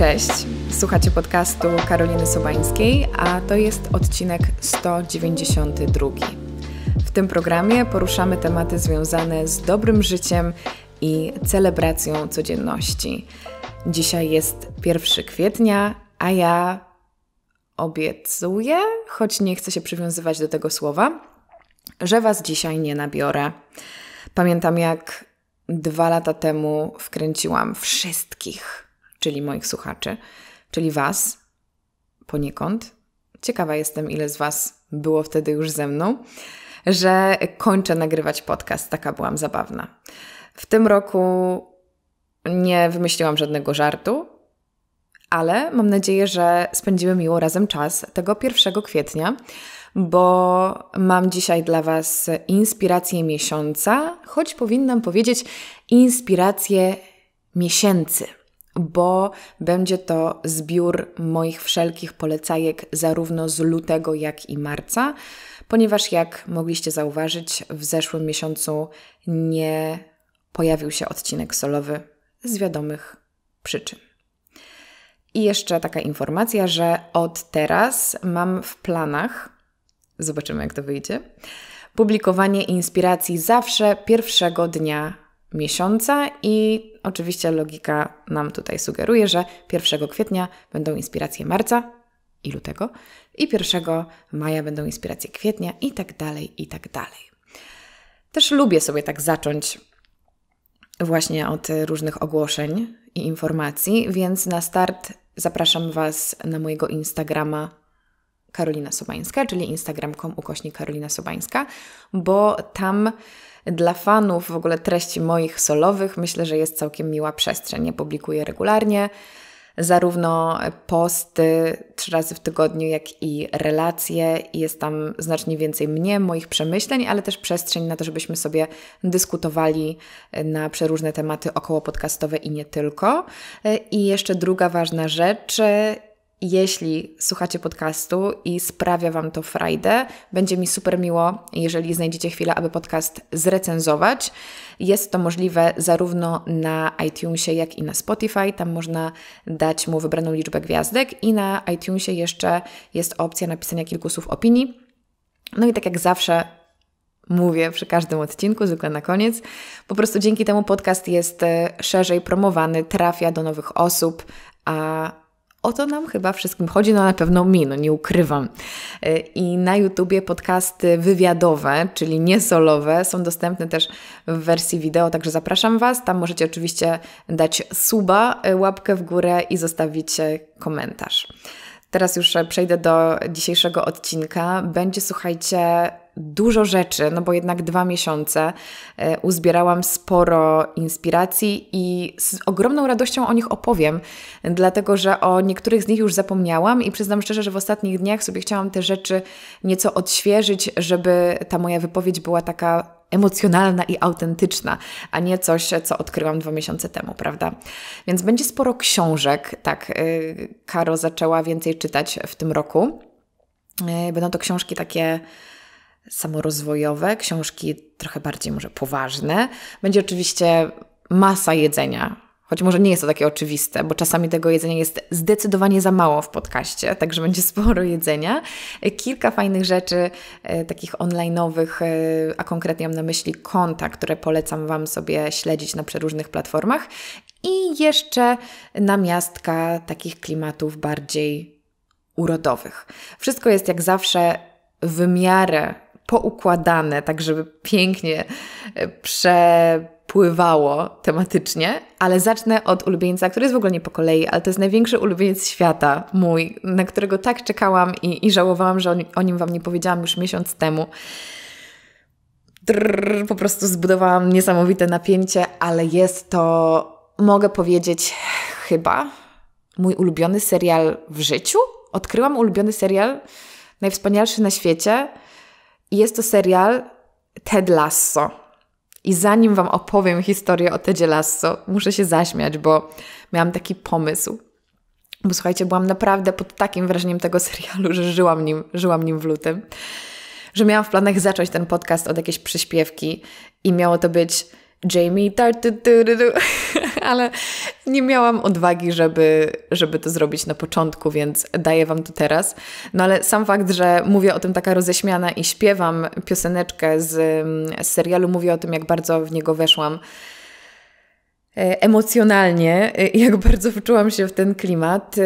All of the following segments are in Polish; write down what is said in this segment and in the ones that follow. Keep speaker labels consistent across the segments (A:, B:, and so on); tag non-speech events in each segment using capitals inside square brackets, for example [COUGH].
A: Cześć, słuchacie podcastu Karoliny Sobańskiej, a to jest odcinek 192. W tym programie poruszamy tematy związane z dobrym życiem i celebracją codzienności. Dzisiaj jest 1 kwietnia, a ja obiecuję, choć nie chcę się przywiązywać do tego słowa, że Was dzisiaj nie nabiorę. Pamiętam, jak dwa lata temu wkręciłam wszystkich czyli moich słuchaczy, czyli Was poniekąd. Ciekawa jestem, ile z Was było wtedy już ze mną, że kończę nagrywać podcast. Taka byłam zabawna. W tym roku nie wymyśliłam żadnego żartu, ale mam nadzieję, że spędzimy miło razem czas tego 1 kwietnia, bo mam dzisiaj dla Was inspirację miesiąca, choć powinnam powiedzieć inspirację miesięcy bo będzie to zbiór moich wszelkich polecajek zarówno z lutego, jak i marca, ponieważ jak mogliście zauważyć, w zeszłym miesiącu nie pojawił się odcinek solowy z wiadomych przyczyn. I jeszcze taka informacja, że od teraz mam w planach, zobaczymy jak to wyjdzie, publikowanie inspiracji zawsze pierwszego dnia miesiąca i oczywiście logika nam tutaj sugeruje, że 1 kwietnia będą inspiracje marca i lutego i 1 maja będą inspiracje kwietnia i tak dalej i tak dalej. Też lubię sobie tak zacząć właśnie od różnych ogłoszeń i informacji, więc na start zapraszam Was na mojego Instagrama Karolina Sobańska, czyli instagram.com ukośnik Karolina Sobańska, bo tam dla fanów w ogóle treści moich solowych myślę, że jest całkiem miła przestrzeń. Ja publikuję regularnie zarówno posty trzy razy w tygodniu, jak i relacje. Jest tam znacznie więcej mnie, moich przemyśleń, ale też przestrzeń na to, żebyśmy sobie dyskutowali na przeróżne tematy około podcastowe i nie tylko. I jeszcze druga ważna rzecz jeśli słuchacie podcastu i sprawia Wam to frajdę, będzie mi super miło, jeżeli znajdziecie chwilę, aby podcast zrecenzować. Jest to możliwe zarówno na iTunesie, jak i na Spotify. Tam można dać mu wybraną liczbę gwiazdek i na iTunesie jeszcze jest opcja napisania kilku słów opinii. No i tak jak zawsze mówię przy każdym odcinku, zwykle na koniec, po prostu dzięki temu podcast jest e, szerzej promowany, trafia do nowych osób, a o to nam chyba wszystkim chodzi, no na pewno mi, no nie ukrywam. Y, I na YouTubie podcasty wywiadowe, czyli nie solowe, są dostępne też w wersji wideo, także zapraszam Was. Tam możecie oczywiście dać suba, y, łapkę w górę i zostawić y, komentarz. Teraz już przejdę do dzisiejszego odcinka. Będzie, słuchajcie, dużo rzeczy, no bo jednak dwa miesiące e, uzbierałam sporo inspiracji i z ogromną radością o nich opowiem, dlatego że o niektórych z nich już zapomniałam i przyznam szczerze, że w ostatnich dniach sobie chciałam te rzeczy nieco odświeżyć, żeby ta moja wypowiedź była taka emocjonalna i autentyczna, a nie coś, co odkryłam dwa miesiące temu, prawda? Więc będzie sporo książek, tak. E, Karo zaczęła więcej czytać w tym roku. E, będą to książki takie samorozwojowe, książki trochę bardziej może poważne. Będzie oczywiście masa jedzenia, choć może nie jest to takie oczywiste, bo czasami tego jedzenia jest zdecydowanie za mało w podcaście, także będzie sporo jedzenia. Kilka fajnych rzeczy, e, takich online'owych, e, a konkretnie mam na myśli konta, które polecam Wam sobie śledzić na przeróżnych platformach i jeszcze namiastka takich klimatów bardziej urodowych. Wszystko jest jak zawsze w miarę poukładane, tak żeby pięknie e, przepływało tematycznie, ale zacznę od ulubieńca, który jest w ogóle nie po kolei, ale to jest największy ulubieniec świata mój, na którego tak czekałam i, i żałowałam, że o, o nim Wam nie powiedziałam już miesiąc temu. Drrr, po prostu zbudowałam niesamowite napięcie, ale jest to, mogę powiedzieć, chyba mój ulubiony serial w życiu. Odkryłam ulubiony serial najwspanialszy na świecie jest to serial Ted Lasso. I zanim Wam opowiem historię o Tedzie Lasso, muszę się zaśmiać, bo miałam taki pomysł. Bo słuchajcie, byłam naprawdę pod takim wrażeniem tego [LAUGHS] serialu, że żyłam nim, żyłam nim w lutym, że miałam w planach zacząć ten podcast od jakiejś przyśpiewki i miało to być Jamie, [LAUGHS] ale nie miałam odwagi, żeby, żeby to zrobić na początku, więc daję Wam to teraz. No ale sam fakt, że mówię o tym taka roześmiana i śpiewam pioseneczkę z, mm, z serialu, mówię o tym, jak bardzo w niego weszłam e, emocjonalnie, e, jak bardzo wczułam się w ten klimat. E,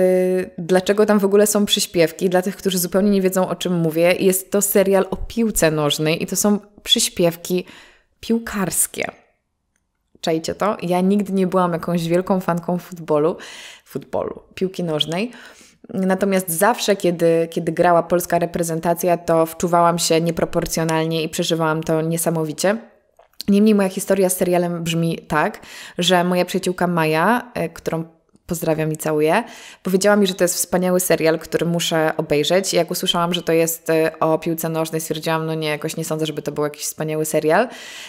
A: dlaczego tam w ogóle są przyśpiewki? Dla tych, którzy zupełnie nie wiedzą, o czym mówię, jest to serial o piłce nożnej i to są przyśpiewki piłkarskie czajcie to. Ja nigdy nie byłam jakąś wielką fanką futbolu, futbolu, piłki nożnej. Natomiast zawsze, kiedy, kiedy grała polska reprezentacja, to wczuwałam się nieproporcjonalnie i przeżywałam to niesamowicie. Niemniej moja historia z serialem brzmi tak, że moja przyjaciółka Maja, e, którą pozdrawiam i całuję, powiedziała mi, że to jest wspaniały serial, który muszę obejrzeć. I jak usłyszałam, że to jest y, o piłce nożnej, stwierdziłam, no nie, jakoś nie sądzę, żeby to był jakiś wspaniały serial,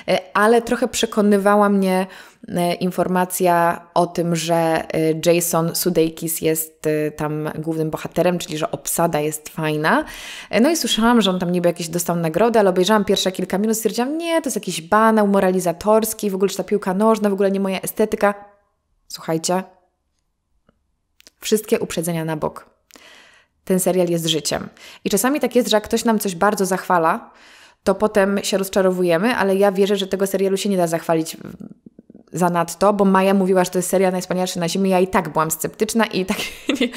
A: y, ale trochę przekonywała mnie y, informacja o tym, że Jason Sudeikis jest tam głównym bohaterem, czyli że obsada jest fajna. No i słyszałam, że on tam niby jakieś dostał nagrodę, ale obejrzałam pierwsze kilka minut, stwierdziłam, nie, to jest jakiś banał moralizatorski, w ogóle czy ta piłka nożna, w ogóle nie moja estetyka. Słuchajcie, Wszystkie uprzedzenia na bok. Ten serial jest życiem. I czasami tak jest, że jak ktoś nam coś bardzo zachwala, to potem się rozczarowujemy, ale ja wierzę, że tego serialu się nie da zachwalić mm, zanadto, bo Maja mówiła, że to jest seria najwspanialsza na Ziemi. Ja i tak byłam sceptyczna i tak [LAUGHS] nie,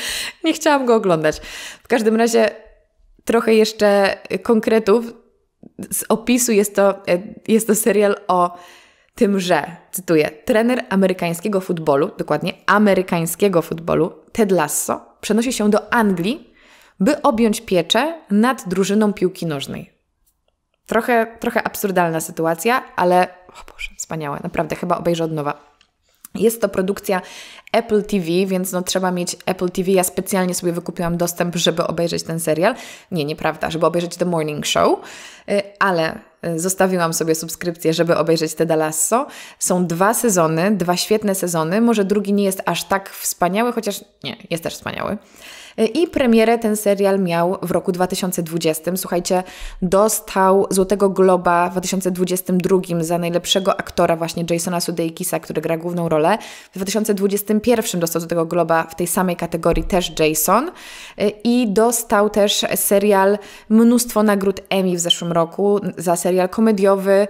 A: nie chciałam go oglądać. W każdym razie trochę jeszcze konkretów. Z opisu jest to, e, jest to serial o tym, że, cytuję, trener amerykańskiego futbolu, dokładnie amerykańskiego futbolu, Ted Lasso, przenosi się do Anglii, by objąć pieczę nad drużyną piłki nożnej. Trochę, trochę absurdalna sytuacja, ale o Boże, wspaniałe, naprawdę chyba obejrzę od nowa. Jest to produkcja Apple TV, więc no trzeba mieć Apple TV. Ja specjalnie sobie wykupiłam dostęp, żeby obejrzeć ten serial. Nie, nieprawda, żeby obejrzeć The Morning Show, y, ale E, zostawiłam sobie subskrypcję, żeby obejrzeć te Dalasso. Są dwa sezony, dwa świetne sezony. Może drugi nie jest aż tak wspaniały, chociaż nie, jest też wspaniały i premierę ten serial miał w roku 2020. Słuchajcie, dostał Złotego Globa w 2022 za najlepszego aktora właśnie Jasona Sudeikisa, który gra główną rolę. W 2021 dostał Złotego Globa w tej samej kategorii też Jason i dostał też serial mnóstwo nagród Emmy w zeszłym roku za serial komediowy.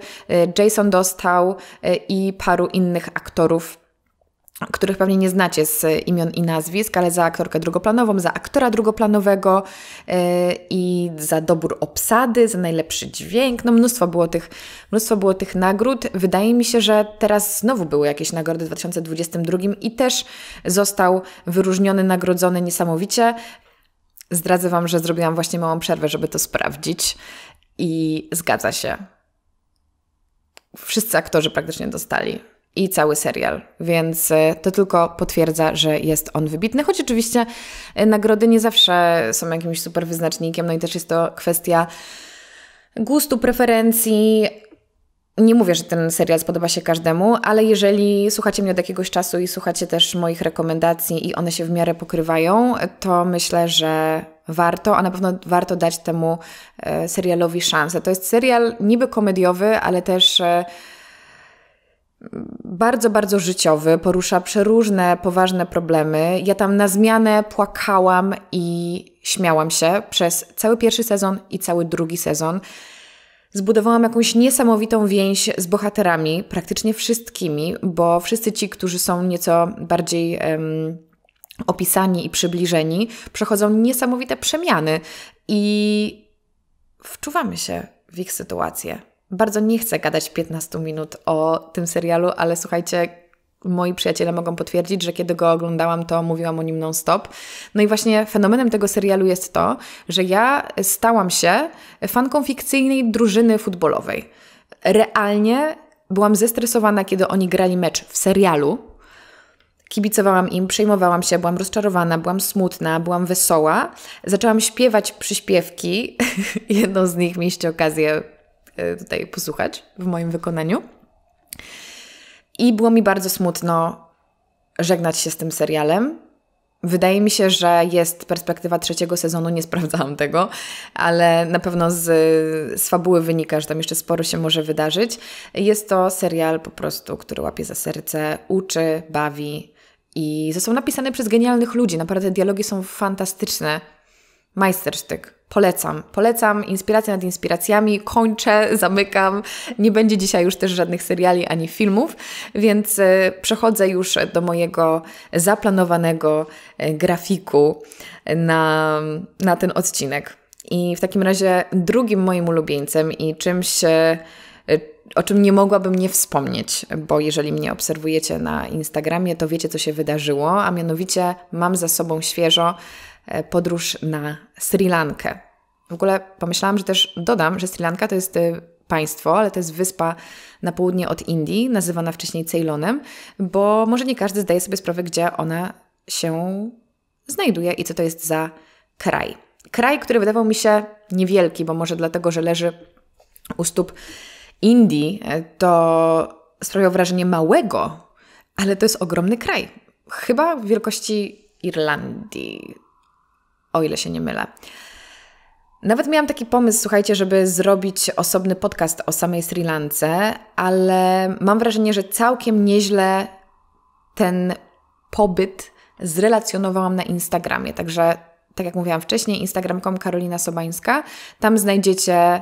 A: Jason dostał e, i paru innych aktorów których pewnie nie znacie z imion i nazwisk, ale za aktorkę drugoplanową, za aktora drugoplanowego yy, i za dobór obsady, za najlepszy dźwięk. No mnóstwo było tych, mnóstwo było tych nagród. Wydaje mi się, że teraz znowu były jakieś nagrody w 2022 i też został wyróżniony, nagrodzony niesamowicie. Zdradzę Wam, że zrobiłam właśnie małą przerwę, żeby to sprawdzić i zgadza się. Wszyscy aktorzy praktycznie dostali i cały serial, więc e, to tylko potwierdza, że jest on wybitny, choć oczywiście e, nagrody nie zawsze są jakimś super wyznacznikiem, no i też jest to kwestia gustu, preferencji. Nie mówię, że ten serial spodoba się każdemu, ale jeżeli słuchacie mnie od jakiegoś czasu i słuchacie też moich rekomendacji i one się w miarę pokrywają, to myślę, że warto, a na pewno warto dać temu e, serialowi szansę. To jest serial niby komediowy, ale też bardzo, bardzo życiowy, porusza przeróżne poważne problemy. Ja tam na zmianę płakałam i śmiałam się przez cały pierwszy sezon i cały drugi sezon. Zbudowałam jakąś niesamowitą więź z bohaterami, praktycznie wszystkimi, bo wszyscy ci, którzy są nieco bardziej um, opisani i przybliżeni, przechodzą niesamowite przemiany i wczuwamy się w ich sytuację bardzo nie chcę gadać 15 minut o tym serialu, ale słuchajcie, moi przyjaciele mogą potwierdzić, że kiedy go oglądałam, to mówiłam o nim non-stop. No i właśnie fenomenem tego serialu jest to, że ja stałam się fanką fikcyjnej drużyny futbolowej. Realnie byłam zestresowana, kiedy oni grali mecz w serialu. Kibicowałam im, przejmowałam się, byłam rozczarowana, byłam smutna, byłam wesoła. Zaczęłam śpiewać przyśpiewki. [LAUGHS] Jedną z nich mieliście okazję E, tutaj posłuchać w moim wykonaniu. I było mi bardzo smutno żegnać się z tym serialem. Wydaje mi się, że jest perspektywa trzeciego sezonu, nie [LAUGHS] sprawdzałam tego, ale na pewno z, z fabuły wynika, że tam jeszcze sporo się może wydarzyć. Jest to serial po prostu, który łapie za serce, uczy, bawi i został napisany przez genialnych ludzi. Naprawdę dialogi są fantastyczne Majstersztyk. Polecam, polecam, inspiracja nad inspiracjami, kończę, zamykam. Nie będzie dzisiaj już też żadnych seriali ani filmów, więc e, przechodzę już do mojego zaplanowanego e, grafiku na, na ten odcinek. I w takim razie drugim moim ulubieńcem i czymś, e, o czym nie mogłabym nie wspomnieć, bo jeżeli mnie obserwujecie na Instagramie, to wiecie, co się wydarzyło, a mianowicie mam za sobą świeżo E, podróż na Sri Lankę. W ogóle pomyślałam, że też dodam, że Sri Lanka to jest e, państwo, ale to jest wyspa na południe od Indii, nazywana wcześniej Ceylonem, bo może nie każdy zdaje sobie sprawę, gdzie ona się znajduje i co to jest za kraj. Kraj, który wydawał mi się niewielki, bo może dlatego, że leży u stóp Indii, e, to sprawiał wrażenie małego, ale to jest ogromny kraj. Chyba wielkości Irlandii, o ile się nie mylę. Nawet miałam taki pomysł, słuchajcie, żeby zrobić osobny podcast o samej Sri Lance, ale mam wrażenie, że całkiem nieźle ten pobyt zrelacjonowałam na Instagramie. Także, tak jak mówiłam wcześniej, instagram.com Karolina Sobańska. Tam znajdziecie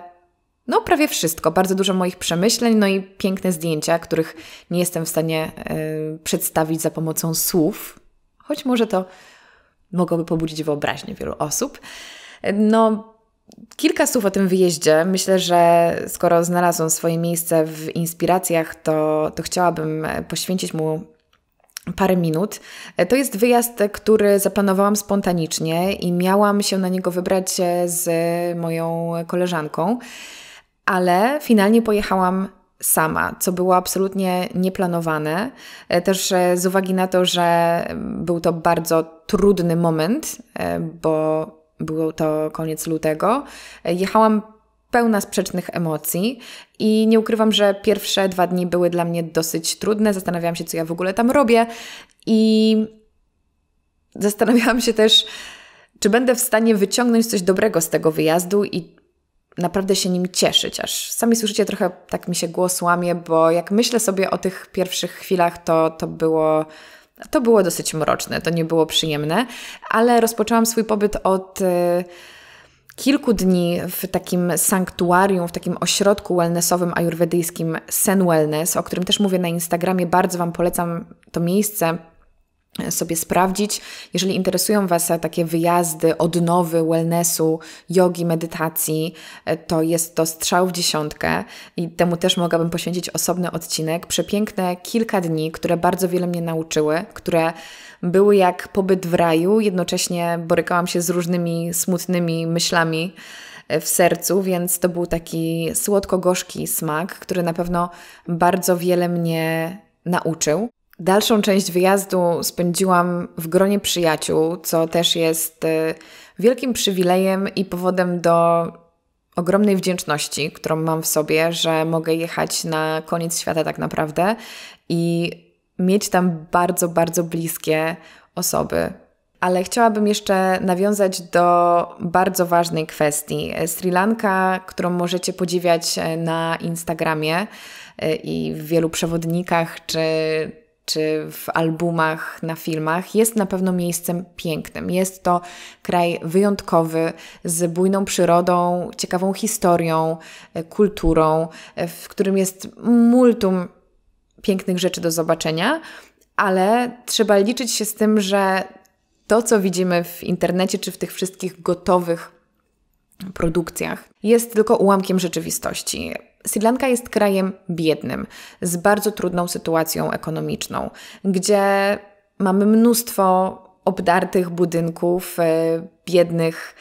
A: no prawie wszystko, bardzo dużo moich przemyśleń, no i piękne zdjęcia, których nie jestem w stanie y, przedstawić za pomocą słów, choć może to mogłoby pobudzić wyobraźnię wielu osób. No, kilka słów o tym wyjeździe. Myślę, że skoro znalazłam swoje miejsce w inspiracjach, to, to chciałabym poświęcić mu parę minut. To jest wyjazd, który zaplanowałam spontanicznie i miałam się na niego wybrać e, z moją koleżanką, ale finalnie pojechałam sama, co było absolutnie nieplanowane. E, też e, z uwagi na to, że mm, był to bardzo trudny moment, e, bo był to koniec lutego, jechałam pełna sprzecznych emocji i nie ukrywam, że pierwsze dwa dni były dla mnie dosyć trudne. Zastanawiałam się, co ja w ogóle tam robię i zastanawiałam się też, czy będę w stanie wyciągnąć coś dobrego z tego wyjazdu i naprawdę się nim cieszyć. Aż sami słyszycie, trochę tak mi się głos łamie, bo jak myślę sobie o tych pierwszych chwilach, to, to było. To było dosyć mroczne, to nie było przyjemne, ale rozpoczęłam swój pobyt od y, kilku dni w takim sanktuarium, w takim ośrodku wellnessowym ajurwedyjskim Sen Wellness, o którym też mówię na Instagramie. Bardzo Wam polecam to miejsce sobie sprawdzić. Jeżeli interesują Was takie wyjazdy, odnowy, wellnessu, jogi, medytacji, e, to jest to strzał w dziesiątkę i temu też mogłabym poświęcić osobny odcinek. Przepiękne kilka dni, które bardzo wiele mnie nauczyły, które były jak pobyt w raju, jednocześnie borykałam się z różnymi smutnymi myślami e, w sercu, więc to był taki słodko-gorzki smak, który na pewno bardzo wiele mnie nauczył. Dalszą część wyjazdu spędziłam w gronie przyjaciół, co też jest y, wielkim przywilejem i powodem do ogromnej wdzięczności, którą mam w sobie, że mogę jechać na koniec świata tak naprawdę i mieć tam bardzo, bardzo bliskie osoby. Ale chciałabym jeszcze nawiązać do bardzo ważnej kwestii. Sri Lanka, którą możecie podziwiać e, na Instagramie e, i w wielu przewodnikach czy czy w albumach, na filmach, jest na pewno miejscem pięknym. Jest to kraj wyjątkowy, z bujną przyrodą, ciekawą historią, e, kulturą, e, w którym jest multum pięknych rzeczy do zobaczenia, ale trzeba liczyć się z tym, że to, co widzimy w internecie czy w tych wszystkich gotowych produkcjach, jest tylko ułamkiem rzeczywistości Sri Lanka jest krajem biednym, z bardzo trudną sytuacją ekonomiczną, gdzie mamy mnóstwo obdartych budynków, e, biednych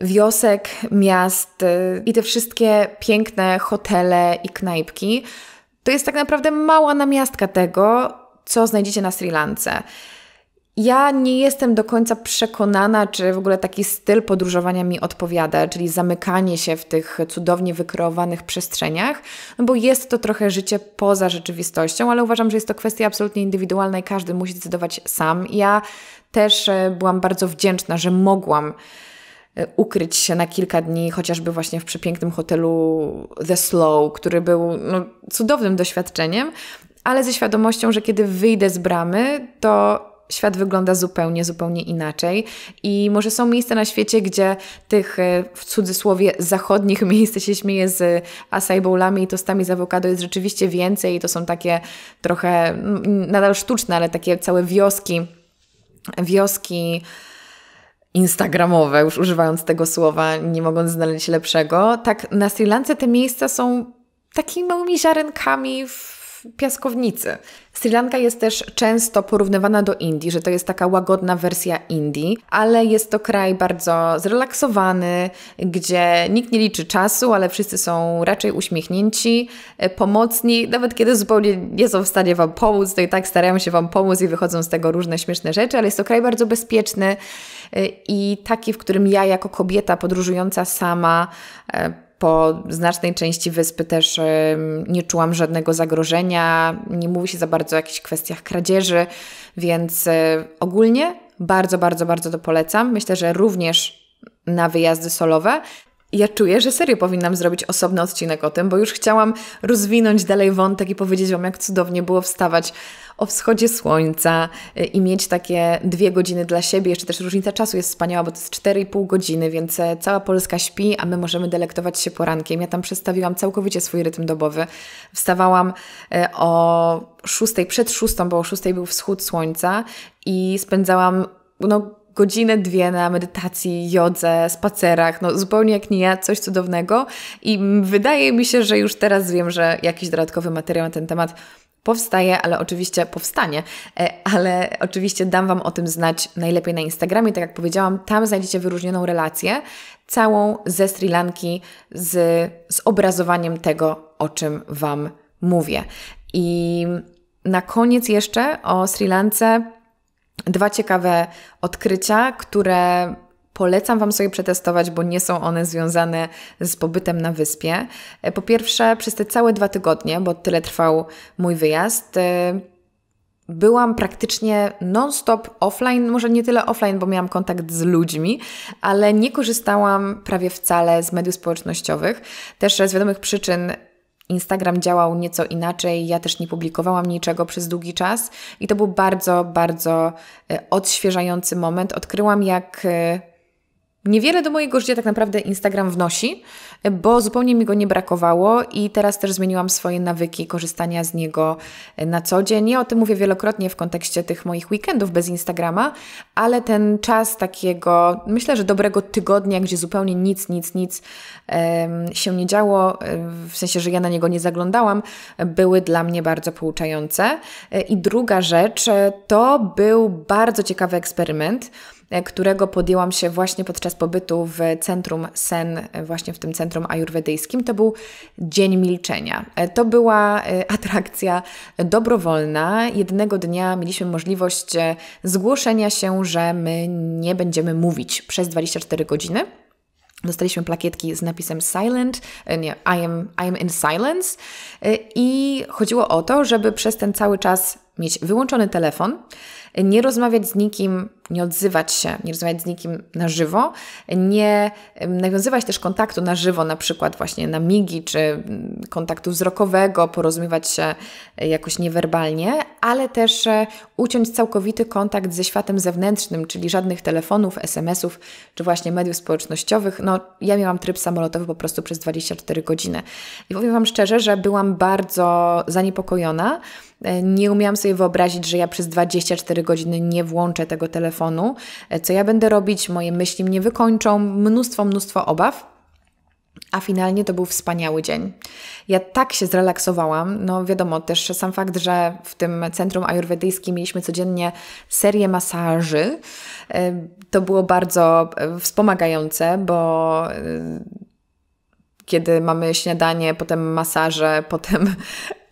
A: wiosek, miast e, i te wszystkie piękne hotele i knajpki. To jest tak naprawdę mała namiastka tego, co znajdziecie na Sri Lance. Ja nie jestem do końca przekonana, czy w ogóle taki styl podróżowania mi odpowiada, czyli zamykanie się w tych cudownie wykreowanych przestrzeniach, no bo jest to trochę życie poza rzeczywistością, ale uważam, że jest to kwestia absolutnie indywidualna i każdy musi decydować sam. Ja też e, byłam bardzo wdzięczna, że mogłam e, ukryć się na kilka dni, chociażby właśnie w przepięknym hotelu The Slow, który był no, cudownym doświadczeniem, ale ze świadomością, że kiedy wyjdę z bramy, to świat wygląda zupełnie, zupełnie inaczej. I może są miejsca na świecie, gdzie tych e, w cudzysłowie zachodnich [LAUGHS] miejsc, się śmieje z acai bowlami i tostami z awokado jest rzeczywiście więcej i to są takie trochę nadal sztuczne, ale takie całe wioski, wioski instagramowe, już używając tego słowa, nie mogąc znaleźć lepszego. Tak na Sri Lance te miejsca są takimi małymi ziarenkami w piaskownicy. Sri Lanka jest też często porównywana do Indii, że to jest taka łagodna wersja Indii, ale jest to kraj bardzo zrelaksowany, gdzie nikt nie liczy czasu, ale wszyscy są raczej uśmiechnięci, e, pomocni, nawet kiedy zupełnie nie są w stanie Wam pomóc, to i tak starają się Wam pomóc i wychodzą z tego różne śmieszne rzeczy, ale jest to kraj bardzo bezpieczny e, i taki, w którym ja jako kobieta podróżująca sama e, po znacznej części wyspy też nie czułam żadnego zagrożenia, nie mówi się za bardzo o jakichś kwestiach kradzieży, więc e, ogólnie bardzo, bardzo, bardzo to polecam. Myślę, że również na wyjazdy solowe ja czuję, że serio powinnam zrobić osobny odcinek o tym, bo już chciałam rozwinąć dalej wątek i powiedzieć Wam, jak cudownie było wstawać o wschodzie słońca y, i mieć takie dwie godziny dla siebie. Jeszcze też różnica czasu jest wspaniała, bo to jest 4,5 godziny, więc e, cała Polska śpi, a my możemy delektować się porankiem. Ja tam przestawiłam całkowicie swój rytm dobowy. Wstawałam e, o 6, przed 6, bo o 6 był wschód słońca i spędzałam no, godzinę, dwie na medytacji, jodze, spacerach, no zupełnie jak nie ja, coś cudownego i wydaje mi się, że już teraz wiem, że jakiś dodatkowy materiał na ten temat powstaje, ale oczywiście powstanie, e, ale oczywiście dam Wam o tym znać najlepiej na Instagramie, tak jak powiedziałam, tam znajdziecie wyróżnioną relację, całą ze Sri Lanki z, z obrazowaniem tego, o czym Wam mówię. I na koniec jeszcze o Sri Lance dwa ciekawe odkrycia, które polecam Wam sobie przetestować, bo nie są one związane z pobytem na wyspie. E, po pierwsze, przez te całe dwa tygodnie, bo tyle trwał mój wyjazd, e, byłam praktycznie non-stop offline, może nie tyle offline, bo miałam kontakt z ludźmi, ale nie korzystałam prawie wcale z mediów społecznościowych. Też z wiadomych przyczyn Instagram działał nieco inaczej, ja też nie publikowałam niczego przez długi czas i to był bardzo, bardzo e, odświeżający moment. Odkryłam, jak e, Niewiele do mojego życia tak naprawdę Instagram wnosi, bo zupełnie mi go nie brakowało i teraz też zmieniłam swoje nawyki korzystania z niego na co dzień. Ja o tym mówię wielokrotnie w kontekście tych moich weekendów bez Instagrama, ale ten czas takiego, myślę, że dobrego tygodnia, gdzie zupełnie nic, nic, nic się nie działo, w sensie, że ja na niego nie zaglądałam, były dla mnie bardzo pouczające. E, I druga rzecz e, to był bardzo ciekawy eksperyment E, którego podjęłam się właśnie podczas pobytu w centrum sen, e, właśnie w tym centrum ajurwedyjskim. To był Dzień Milczenia. E, to była atrakcja dobrowolna. Jednego dnia mieliśmy możliwość zgłoszenia się, że my nie będziemy mówić przez 24 godziny. Dostaliśmy plakietki z napisem silent, nie, I am, I am in silence i chodziło o to, żeby przez ten cały czas mieć wyłączony telefon, nie rozmawiać z nikim, nie odzywać się, nie rozmawiać z nikim na żywo, nie nawiązywać też kontaktu na żywo, na przykład właśnie na migi czy mm, kontaktu wzrokowego, porozumiewać się e, jakoś niewerbalnie, ale też e, uciąć całkowity kontakt ze światem zewnętrznym, czyli żadnych telefonów, SMS-ów czy właśnie mediów społecznościowych. No, ja miałam tryb samolotowy po prostu przez 24 godziny. I powiem Wam szczerze, że byłam bardzo zaniepokojona, E, nie umiałam sobie wyobrazić, że ja przez 24 godziny nie włączę tego telefonu. E, co ja będę robić? Moje myśli mnie wykończą. Mnóstwo, mnóstwo obaw. A finalnie to był wspaniały dzień. Ja tak się zrelaksowałam. No wiadomo, też sam fakt, że w tym centrum ajurwedyjskim mieliśmy codziennie serię masaży, e, to było bardzo wspomagające, bo kiedy mamy śniadanie, potem masaże, potem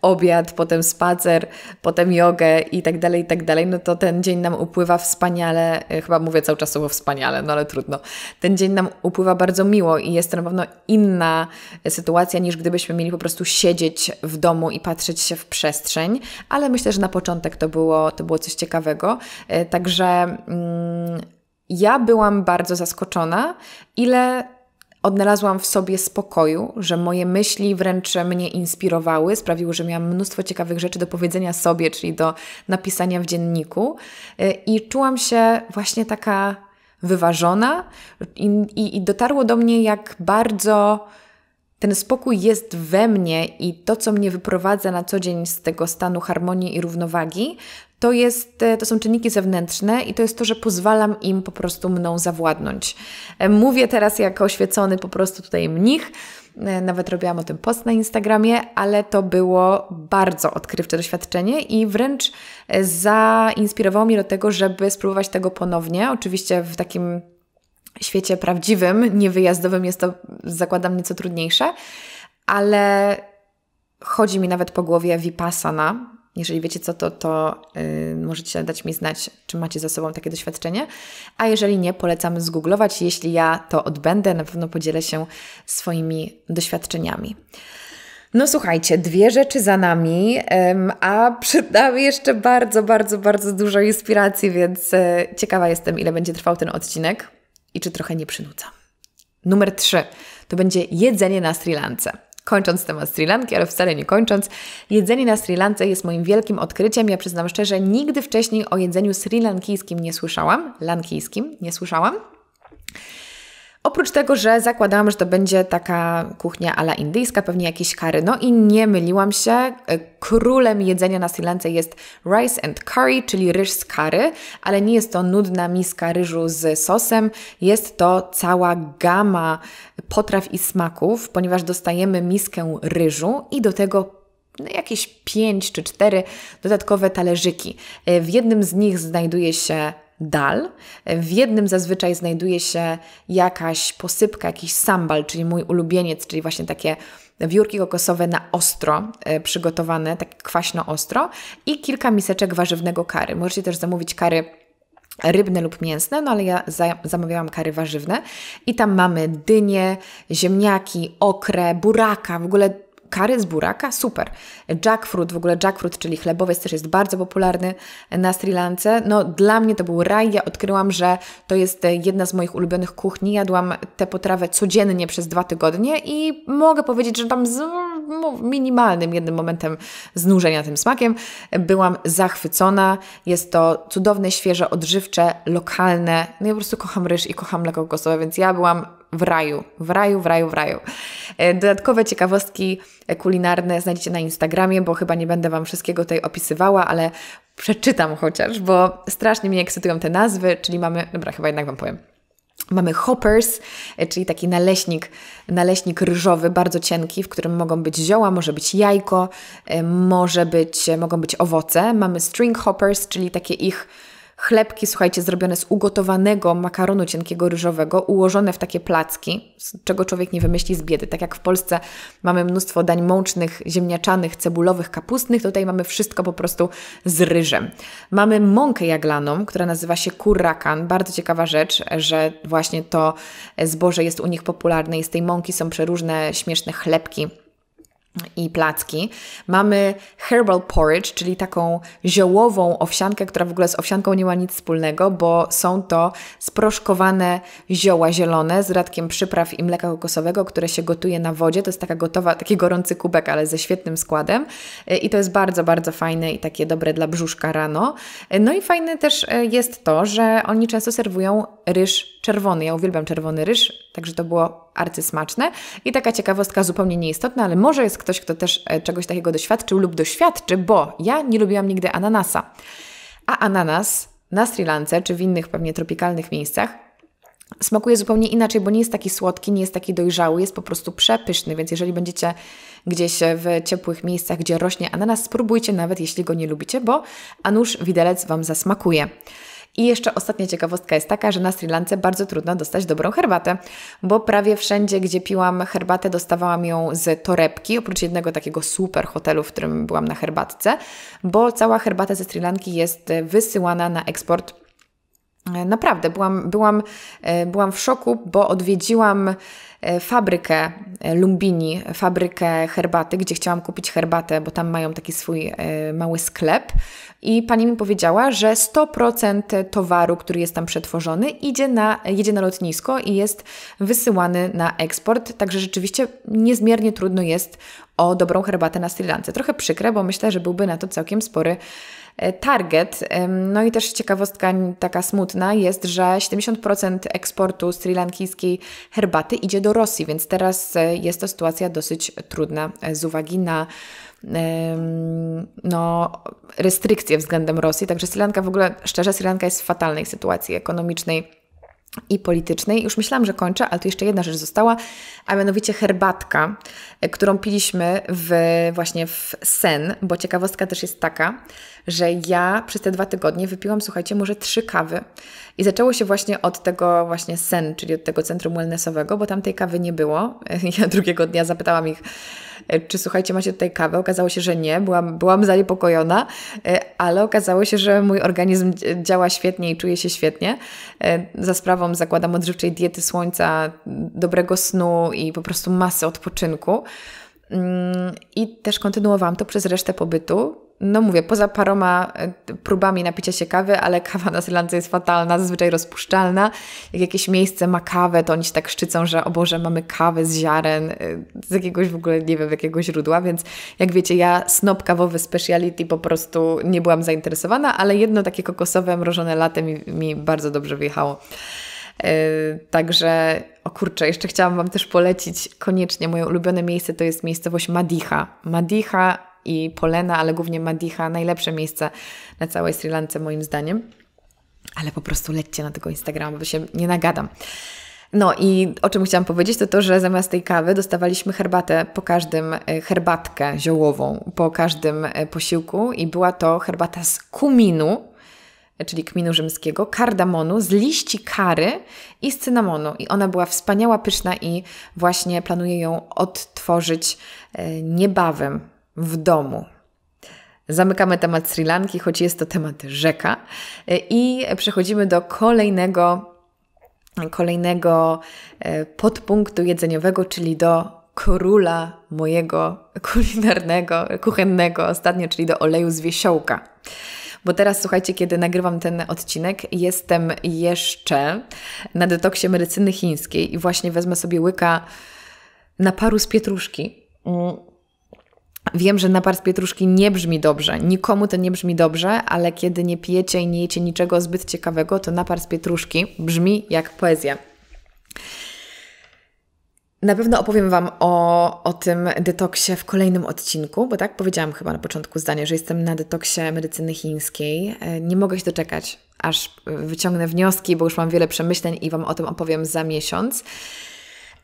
A: obiad, potem spacer, potem jogę i tak dalej, i tak dalej, no to ten dzień nam upływa wspaniale, e, chyba mówię cały czas słowo wspaniale, no ale trudno. Ten dzień nam upływa bardzo miło i jest to na pewno inna sytuacja niż gdybyśmy mieli po prostu siedzieć w domu i patrzeć się w przestrzeń, ale myślę, że na początek to było, to było coś ciekawego. E, także mm, ja byłam bardzo zaskoczona, ile Odnalazłam w sobie spokoju, że moje myśli wręcz mnie inspirowały, sprawiły, że miałam mnóstwo ciekawych rzeczy do powiedzenia sobie, czyli do napisania w dzienniku. Y, I czułam się właśnie taka wyważona, i, i, i dotarło do mnie, jak bardzo ten spokój jest we mnie i to, co mnie wyprowadza na co dzień z tego stanu harmonii i równowagi, to, jest, e, to są czynniki zewnętrzne i to jest to, że pozwalam im po prostu mną zawładnąć. E, mówię teraz jako oświecony po prostu tutaj mnich, e, nawet robiłam o tym post na Instagramie, ale to było bardzo odkrywcze doświadczenie i wręcz zainspirowało mnie do tego, żeby spróbować tego ponownie. Oczywiście w takim świecie prawdziwym, niewyjazdowym jest to, zakładam, nieco trudniejsze, ale chodzi mi nawet po głowie Vipassana, jeżeli wiecie co to, to yy, możecie dać mi znać, czy macie za sobą takie doświadczenie. A jeżeli nie, polecamy zgooglować. Jeśli ja to odbędę, na pewno podzielę się swoimi doświadczeniami. No słuchajcie, dwie rzeczy za nami, a przed nami jeszcze bardzo, bardzo, bardzo dużo inspiracji, więc e, ciekawa jestem, ile będzie trwał ten odcinek i czy trochę nie przynudza. Numer trzy to będzie jedzenie na Sri Lance. Kończąc temat Sri Lanki, ale wcale nie kończąc, jedzenie na Sri Lance jest moim wielkim odkryciem. Ja przyznam szczerze, nigdy wcześniej o jedzeniu sri lankijskim nie słyszałam, lankijskim nie słyszałam. Oprócz tego, że zakładałam, że to będzie taka kuchnia ala indyjska, pewnie jakieś kary. No i nie myliłam się. E, królem jedzenia na Sri Lance jest rice and curry, czyli ryż z kary, ale nie jest to nudna miska ryżu z sosem. Jest to cała gama potraw i smaków, ponieważ dostajemy miskę ryżu i do tego no jakieś 5 czy 4 dodatkowe talerzyki. E, w jednym z nich znajduje się dal. W jednym zazwyczaj znajduje się jakaś posypka, jakiś sambal, czyli mój ulubieniec, czyli właśnie takie wiórki kokosowe na ostro e, przygotowane, tak kwaśno ostro i kilka miseczek warzywnego kary. Możecie też zamówić kary rybne lub mięsne, no ale ja zamawiałam kary warzywne i tam mamy dynie, ziemniaki, okre buraka, w ogóle kary z buraka, super. Jackfruit, w ogóle jackfruit, czyli chlebowiec też jest bardzo popularny na Sri Lance. No dla mnie to był raj, ja odkryłam, że to jest jedna z moich ulubionych kuchni. Jadłam tę potrawę codziennie przez dwa tygodnie i mogę powiedzieć, że tam z no, minimalnym jednym momentem znużenia tym smakiem byłam zachwycona. Jest to cudowne, świeże, odżywcze, lokalne. No ja po prostu kocham ryż i kocham mleko kokosowe, więc ja byłam w raju, w raju, w raju, w raju. E, dodatkowe ciekawostki kulinarne znajdziecie na Instagramie, bo chyba nie będę Wam wszystkiego tutaj opisywała, ale przeczytam chociaż, bo strasznie mnie ekscytują te nazwy, czyli mamy, dobra, chyba jednak Wam powiem. Mamy hoppers, e, czyli taki naleśnik, naleśnik ryżowy, bardzo cienki, w którym mogą być zioła, może być jajko, e, może być, mogą być owoce. Mamy string hoppers, czyli takie ich Chlebki, słuchajcie, zrobione z ugotowanego makaronu cienkiego ryżowego, ułożone w takie placki, czego człowiek nie wymyśli z biedy. Tak jak w Polsce mamy mnóstwo dań mącznych, ziemniaczanych, cebulowych, kapustnych, tutaj mamy wszystko po prostu z ryżem. Mamy mąkę jaglaną, która nazywa się kurrakan. Bardzo ciekawa rzecz, że właśnie to zboże jest u nich popularne i z tej mąki są przeróżne śmieszne chlebki i placki. Mamy herbal porridge, czyli taką ziołową owsiankę, która w ogóle z owsianką nie ma nic wspólnego, bo są to sproszkowane zioła zielone z radkiem przypraw i mleka kokosowego, które się gotuje na wodzie. To jest taka gotowa, taki gorący kubek, ale ze świetnym składem i to jest bardzo, bardzo fajne i takie dobre dla brzuszka rano. No i fajne też jest to, że oni często serwują ryż czerwony. Ja uwielbiam czerwony ryż, także to było arcysmaczne. I taka ciekawostka zupełnie nieistotna, ale może jest ktoś, kto też e, czegoś takiego doświadczył lub doświadczy, bo ja nie lubiłam nigdy ananasa. A ananas na Sri Lance czy w innych pewnie tropikalnych miejscach smakuje zupełnie inaczej, bo nie jest taki słodki, nie jest taki dojrzały, jest po prostu przepyszny, więc jeżeli będziecie gdzieś w ciepłych miejscach, gdzie rośnie ananas, spróbujcie nawet jeśli go nie lubicie, bo anusz widelec Wam zasmakuje. I jeszcze ostatnia ciekawostka jest taka, że na Sri Lance bardzo trudno dostać dobrą herbatę, bo prawie wszędzie, gdzie piłam herbatę, dostawałam ją z torebki, oprócz jednego takiego super hotelu, w którym byłam na herbatce, bo cała herbata ze Sri Lanki jest wysyłana na eksport e, Naprawdę, byłam, byłam, e, byłam w szoku, bo odwiedziłam e, fabrykę Lumbini, fabrykę herbaty, gdzie chciałam kupić herbatę, bo tam mają taki swój mały sklep. I pani mi powiedziała, że 100% towaru, który jest tam przetworzony, idzie na, jedzie na lotnisko i jest wysyłany na eksport. Także rzeczywiście niezmiernie trudno jest o dobrą herbatę na Sri Lance. Trochę przykre, bo myślę, że byłby na to całkiem spory e, target. No i też ciekawostka taka smutna jest, że 70% eksportu sri lankijskiej herbaty idzie do Rosji, więc teraz e, jest to sytuacja dosyć trudna e, z uwagi na no, restrykcje względem Rosji. Także Sri Lanka w ogóle, szczerze, Sri Lanka jest w fatalnej sytuacji ekonomicznej i politycznej. Już myślałam, że kończę, ale tu jeszcze jedna rzecz została, a mianowicie herbatka, e, którą piliśmy w, właśnie w sen, bo ciekawostka też jest taka, że ja przez te dwa tygodnie wypiłam, słuchajcie, może trzy kawy. I zaczęło się właśnie od tego właśnie sen, czyli od tego centrum wellnessowego, bo tam tej kawy nie było. [LAUGHS] Ja drugiego dnia zapytałam ich, e, czy słuchajcie, macie tutaj kawę? Okazało się, że nie, byłam, byłam zaniepokojona, e, ale okazało się, że mój organizm działa świetnie i czuje się świetnie. E, za sprawą zakładam odżywczej diety słońca, dobrego snu i po prostu masy odpoczynku. Mm, I też kontynuowałam to przez resztę pobytu no mówię, poza paroma e, próbami napicia się kawy, ale kawa na Sri Lance jest fatalna, zazwyczaj rozpuszczalna. Jak jakieś miejsce ma kawę, to oni się tak szczycą, że o Boże, mamy kawę z ziaren, e, z jakiegoś w ogóle, nie wiem, jakiego źródła, więc jak wiecie, ja snop kawowy speciality po prostu nie byłam zainteresowana, ale jedno takie kokosowe mrożone latem mi, mi bardzo dobrze wyjechało. E, także, o kurczę, jeszcze chciałam Wam też polecić koniecznie moje ulubione miejsce, to jest miejscowość Madicha. Madicha i Polena, ale głównie Madicha, najlepsze miejsce na całej Sri Lance moim zdaniem. Ale po prostu lećcie na tego Instagrama, bo się nie nagadam. No i o czym chciałam powiedzieć, to to, że zamiast tej kawy dostawaliśmy herbatę po każdym, e, herbatkę ziołową po każdym e, posiłku i była to herbata z kuminu, e, czyli kminu rzymskiego, kardamonu, z liści kary i z cynamonu. I ona była wspaniała, pyszna i właśnie planuję ją odtworzyć niebawem w domu. Zamykamy temat Sri Lanki, choć jest to temat rzeka, e, i przechodzimy do kolejnego, kolejnego e, podpunktu jedzeniowego, czyli do króla mojego kulinarnego, kuchennego ostatnio, czyli do oleju z wiesiołka. Bo teraz, słuchajcie, kiedy nagrywam ten odcinek, jestem jeszcze na detoksie medycyny chińskiej i właśnie wezmę sobie łyka paru z pietruszki mm, Wiem, że napar z pietruszki nie brzmi dobrze, nikomu to nie brzmi dobrze, ale kiedy nie pijecie i nie jecie niczego zbyt ciekawego, to napar z pietruszki brzmi jak poezja. Na pewno opowiem Wam o, o tym detoksie w kolejnym odcinku, bo tak powiedziałam chyba na początku zdania, że jestem na detoksie medycyny chińskiej. E, nie mogę się doczekać, aż wyciągnę wnioski, bo już mam wiele przemyśleń i Wam o tym opowiem za miesiąc.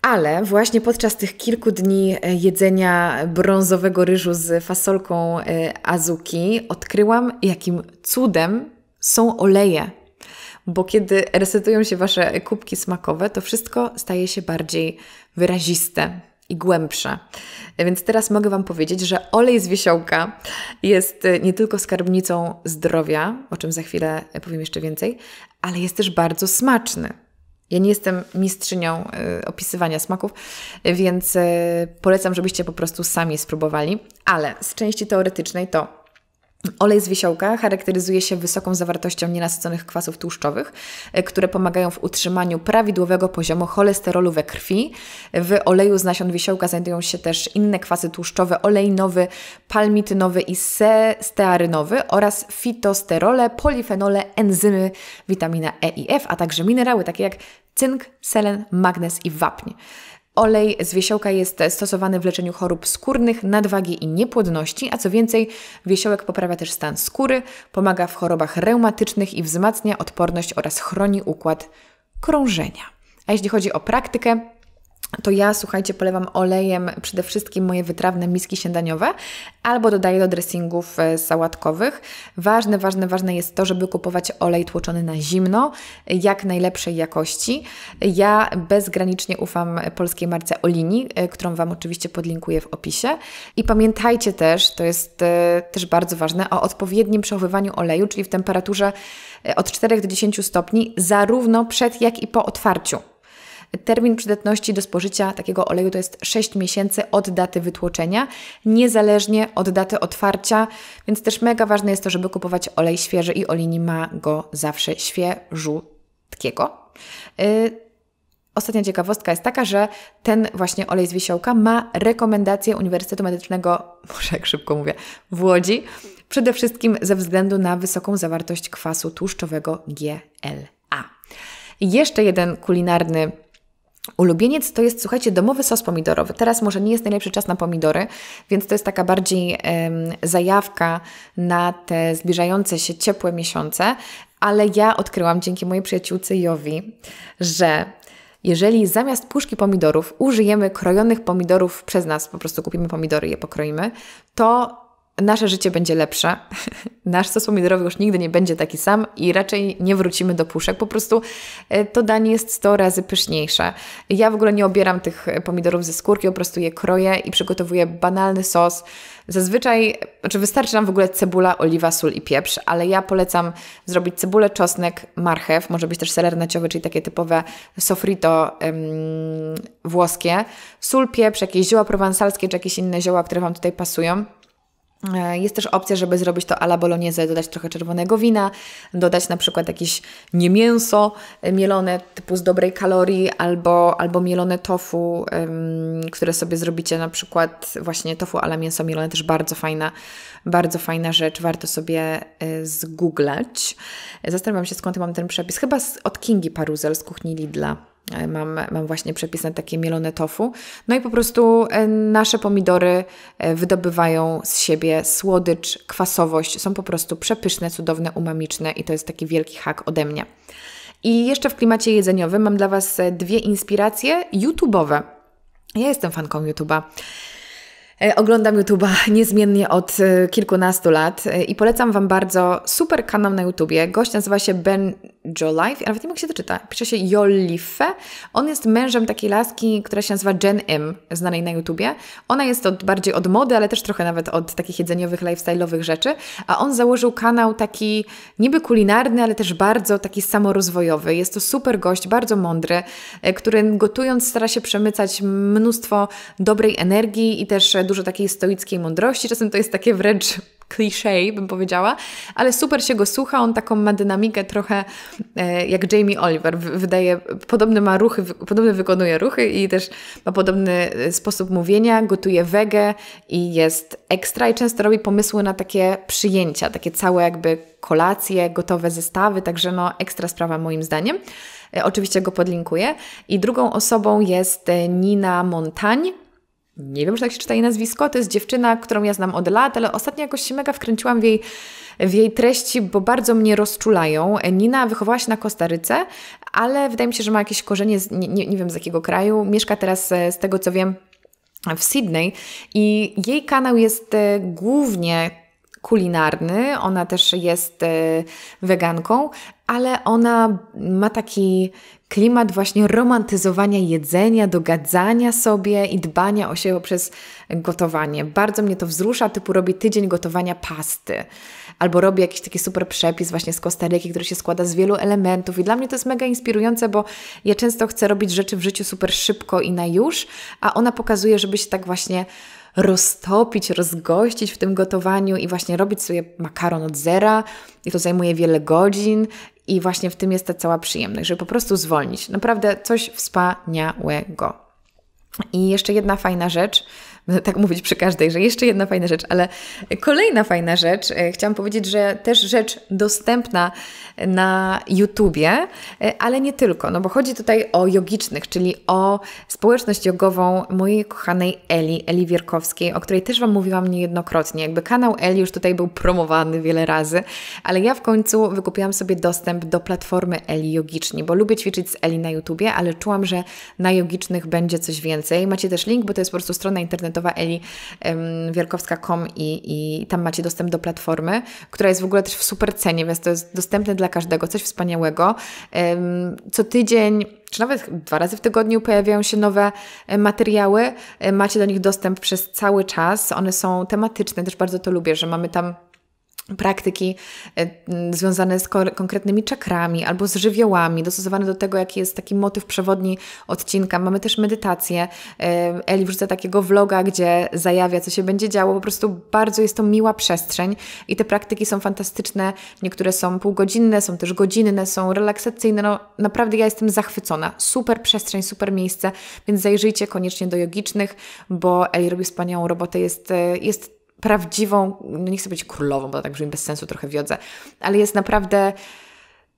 A: Ale właśnie podczas tych kilku dni e, jedzenia brązowego ryżu z fasolką e, azuki odkryłam, jakim cudem są oleje. Bo kiedy resetują się Wasze kubki smakowe, to wszystko staje się bardziej wyraziste, i głębsze. E, więc teraz mogę Wam powiedzieć, że olej z wiesiołka jest nie tylko skarbnicą zdrowia, o czym za chwilę powiem jeszcze więcej, ale jest też bardzo smaczny. Ja nie jestem mistrzynią y, opisywania smaków, więc y, polecam, żebyście po prostu sami spróbowali. Ale z części teoretycznej to Olej z wisiołka charakteryzuje się wysoką zawartością nienasyconych kwasów tłuszczowych, e, które pomagają w utrzymaniu prawidłowego poziomu cholesterolu we krwi. W oleju z nasion wisiołka znajdują się też inne kwasy tłuszczowe olejnowy, palmitynowy i stearynowy oraz fitosterole, polifenole, enzymy, witamina E i F, a także minerały takie jak cynk, selen, magnez i wapń. Olej z wiesiołka jest stosowany w leczeniu chorób skórnych, nadwagi i niepłodności, a co więcej, wiesiołek poprawia też stan skóry, pomaga w chorobach reumatycznych i wzmacnia odporność oraz chroni układ krążenia. A jeśli chodzi o praktykę, to ja, słuchajcie, polewam olejem przede wszystkim moje wytrawne miski śniadaniowe albo dodaję do dressingów e, sałatkowych. Ważne, ważne, ważne jest to, żeby kupować olej tłoczony na zimno, e, jak najlepszej jakości. Ja bezgranicznie ufam polskiej marce Olini, e, którą Wam oczywiście podlinkuję w opisie. I pamiętajcie też, to jest też bardzo ważne, o odpowiednim przechowywaniu oleju, czyli w temperaturze od 4 do 10 stopni, zarówno przed, jak i po otwarciu. Termin przydatności do spożycia takiego oleju to jest 6 miesięcy od daty wytłoczenia, niezależnie od daty otwarcia, więc też mega ważne jest to, żeby kupować olej świeży i Olini ma go zawsze świeżutkiego. Y, ostatnia ciekawostka jest taka, że ten właśnie olej z wisiołka ma rekomendację Uniwersytetu Medycznego, [LAUGHS] może jak szybko mówię, w Łodzi, przede wszystkim ze względu na wysoką zawartość kwasu tłuszczowego GLA. Jeszcze jeden kulinarny Ulubieniec to jest, słuchajcie, domowy sos pomidorowy. Teraz może nie jest najlepszy czas na pomidory, więc to jest taka bardziej um, zajawka na te zbliżające się ciepłe miesiące, ale ja odkryłam dzięki mojej przyjaciółce Jowi, że jeżeli zamiast puszki pomidorów użyjemy krojonych pomidorów przez nas, po prostu kupimy pomidory i je pokroimy, to nasze życie będzie lepsze, [LAUGHS] nasz sos pomidorowy już nigdy nie będzie taki sam i raczej nie wrócimy do puszek. Po prostu e, to danie jest 100 razy pyszniejsze. Ja w ogóle nie obieram tych e, pomidorów ze skórki, po prostu je kroję i przygotowuję banalny sos. Zazwyczaj, znaczy wystarczy nam w ogóle cebula, oliwa, sól i pieprz, ale ja polecam zrobić cebulę, czosnek, marchew, może być też seler naciowy, czyli takie typowe sofrito ym, włoskie, sól, pieprz, jakieś zioła prowansalskie czy jakieś inne zioła, które Wam tutaj pasują. E, jest też opcja, żeby zrobić to ala bolognese, dodać trochę czerwonego wina, dodać na przykład jakieś nie mięso e, mielone typu z dobrej kalorii albo, albo mielone tofu, które sobie zrobicie na przykład właśnie tofu ala mięso mielone, też bardzo fajna, bardzo fajna rzecz, warto sobie e, zgooglać. Zastanawiam się skąd mam ten przepis, chyba od Kingi Paruzel z kuchni Lidla. E, mam, mam właśnie przepis na takie mielone tofu. No i po prostu e, nasze pomidory e, wydobywają z siebie słodycz, kwasowość. Są po prostu przepyszne, cudowne, umamiczne i to jest taki wielki hak ode mnie. I jeszcze w klimacie jedzeniowym mam dla Was dwie inspiracje YouTube'owe. Ja jestem fanką YouTube'a. Oglądam YouTube'a niezmiennie od kilkunastu lat i polecam Wam bardzo super kanał na YouTubie. Gość nazywa się Ben Jolife, nawet nie mogę się doczytać, pisze się Jolife. On jest mężem takiej laski, która się nazywa Jen M, znanej na YouTubie. Ona jest od, bardziej od mody, ale też trochę nawet od takich jedzeniowych, lifestyle'owych rzeczy. A on założył kanał taki niby kulinarny, ale też bardzo taki samorozwojowy. Jest to super gość, bardzo mądry, e, który gotując stara się przemycać mnóstwo dobrej energii i też e, dużo takiej stoickiej mądrości. Czasem to jest takie wręcz cliché, bym powiedziała, ale super się go słucha, on taką ma dynamikę trochę e, jak Jamie Oliver, wydaje, podobne ma ruchy, podobne wykonuje ruchy i też ma podobny e, sposób mówienia, gotuje wege i jest ekstra i często robi pomysły na takie przyjęcia, takie całe jakby kolacje, gotowe zestawy, także no ekstra sprawa moim zdaniem. E, oczywiście go podlinkuję. I drugą osobą jest Nina Montagne, nie wiem, czy tak się czyta jej nazwisko, to jest dziewczyna, którą ja znam od lat, ale ostatnio jakoś się mega wkręciłam w jej, w jej treści, bo bardzo mnie rozczulają. Nina wychowała się na Kostaryce, ale wydaje mi się, że ma jakieś korzenie, z, nie, nie, wiem z jakiego kraju. Mieszka teraz, e, z tego co wiem, w Sydney i jej kanał jest e, głównie kulinarny, ona też jest e, weganką, ale ona ma taki klimat właśnie romantyzowania jedzenia, dogadzania sobie i dbania o siebie przez gotowanie. Bardzo mnie to wzrusza, typu robi tydzień gotowania pasty. Albo robi jakiś taki super przepis właśnie z Kostaryki, który się składa z wielu elementów. I dla mnie to jest mega inspirujące, bo ja często chcę robić rzeczy w życiu super szybko i na już, a ona pokazuje, żeby się tak właśnie roztopić, rozgościć w tym gotowaniu i właśnie robić sobie makaron od zera. I to zajmuje wiele godzin i właśnie w tym jest ta cała przyjemność, żeby po prostu zwolnić. Naprawdę coś wspaniałego. I jeszcze jedna fajna rzecz – Będę [LAUGHS] tak mówić przy każdej, że jeszcze jedna fajna rzecz, ale kolejna fajna rzecz, e, chciałam powiedzieć, że też rzecz dostępna na YouTubie, e, ale nie tylko, no bo chodzi tutaj o jogicznych, czyli o społeczność jogową mojej kochanej Eli, Eli Wierkowskiej, o której też Wam mówiłam niejednokrotnie. Jakby kanał Eli już tutaj był promowany wiele razy, ale ja w końcu wykupiłam sobie dostęp do platformy Eli Jogiczni, bo lubię ćwiczyć z Eli na YouTubie, ale czułam, że na jogicznych będzie coś więcej. Macie też link, bo to jest po prostu strona internetowa eli.wielkowska.com i, i tam macie dostęp do platformy, która jest w ogóle też w super cenie, więc to jest dostępne dla każdego, coś wspaniałego. Co tydzień czy nawet dwa razy w tygodniu pojawiają się nowe e, materiały. E, macie do nich dostęp przez cały czas. One są tematyczne, też bardzo to lubię, że mamy tam praktyki e, związane z konkretnymi czakrami albo z żywiołami, dostosowane do tego, jaki jest taki motyw przewodni odcinka. Mamy też medytację. E, Eli wrzuca takiego vloga, gdzie zajawia, co się będzie działo. Po prostu bardzo jest to miła przestrzeń i te praktyki są fantastyczne. Niektóre są półgodzinne, są też godzinne, są relaksacyjne. No, naprawdę ja jestem zachwycona. Super przestrzeń, super miejsce, więc zajrzyjcie koniecznie do jogicznych, bo Eli robi wspaniałą robotę. Jest, e, jest prawdziwą, no nie chcę być królową, bo tak brzmi bez sensu, trochę wiodzę, ale jest naprawdę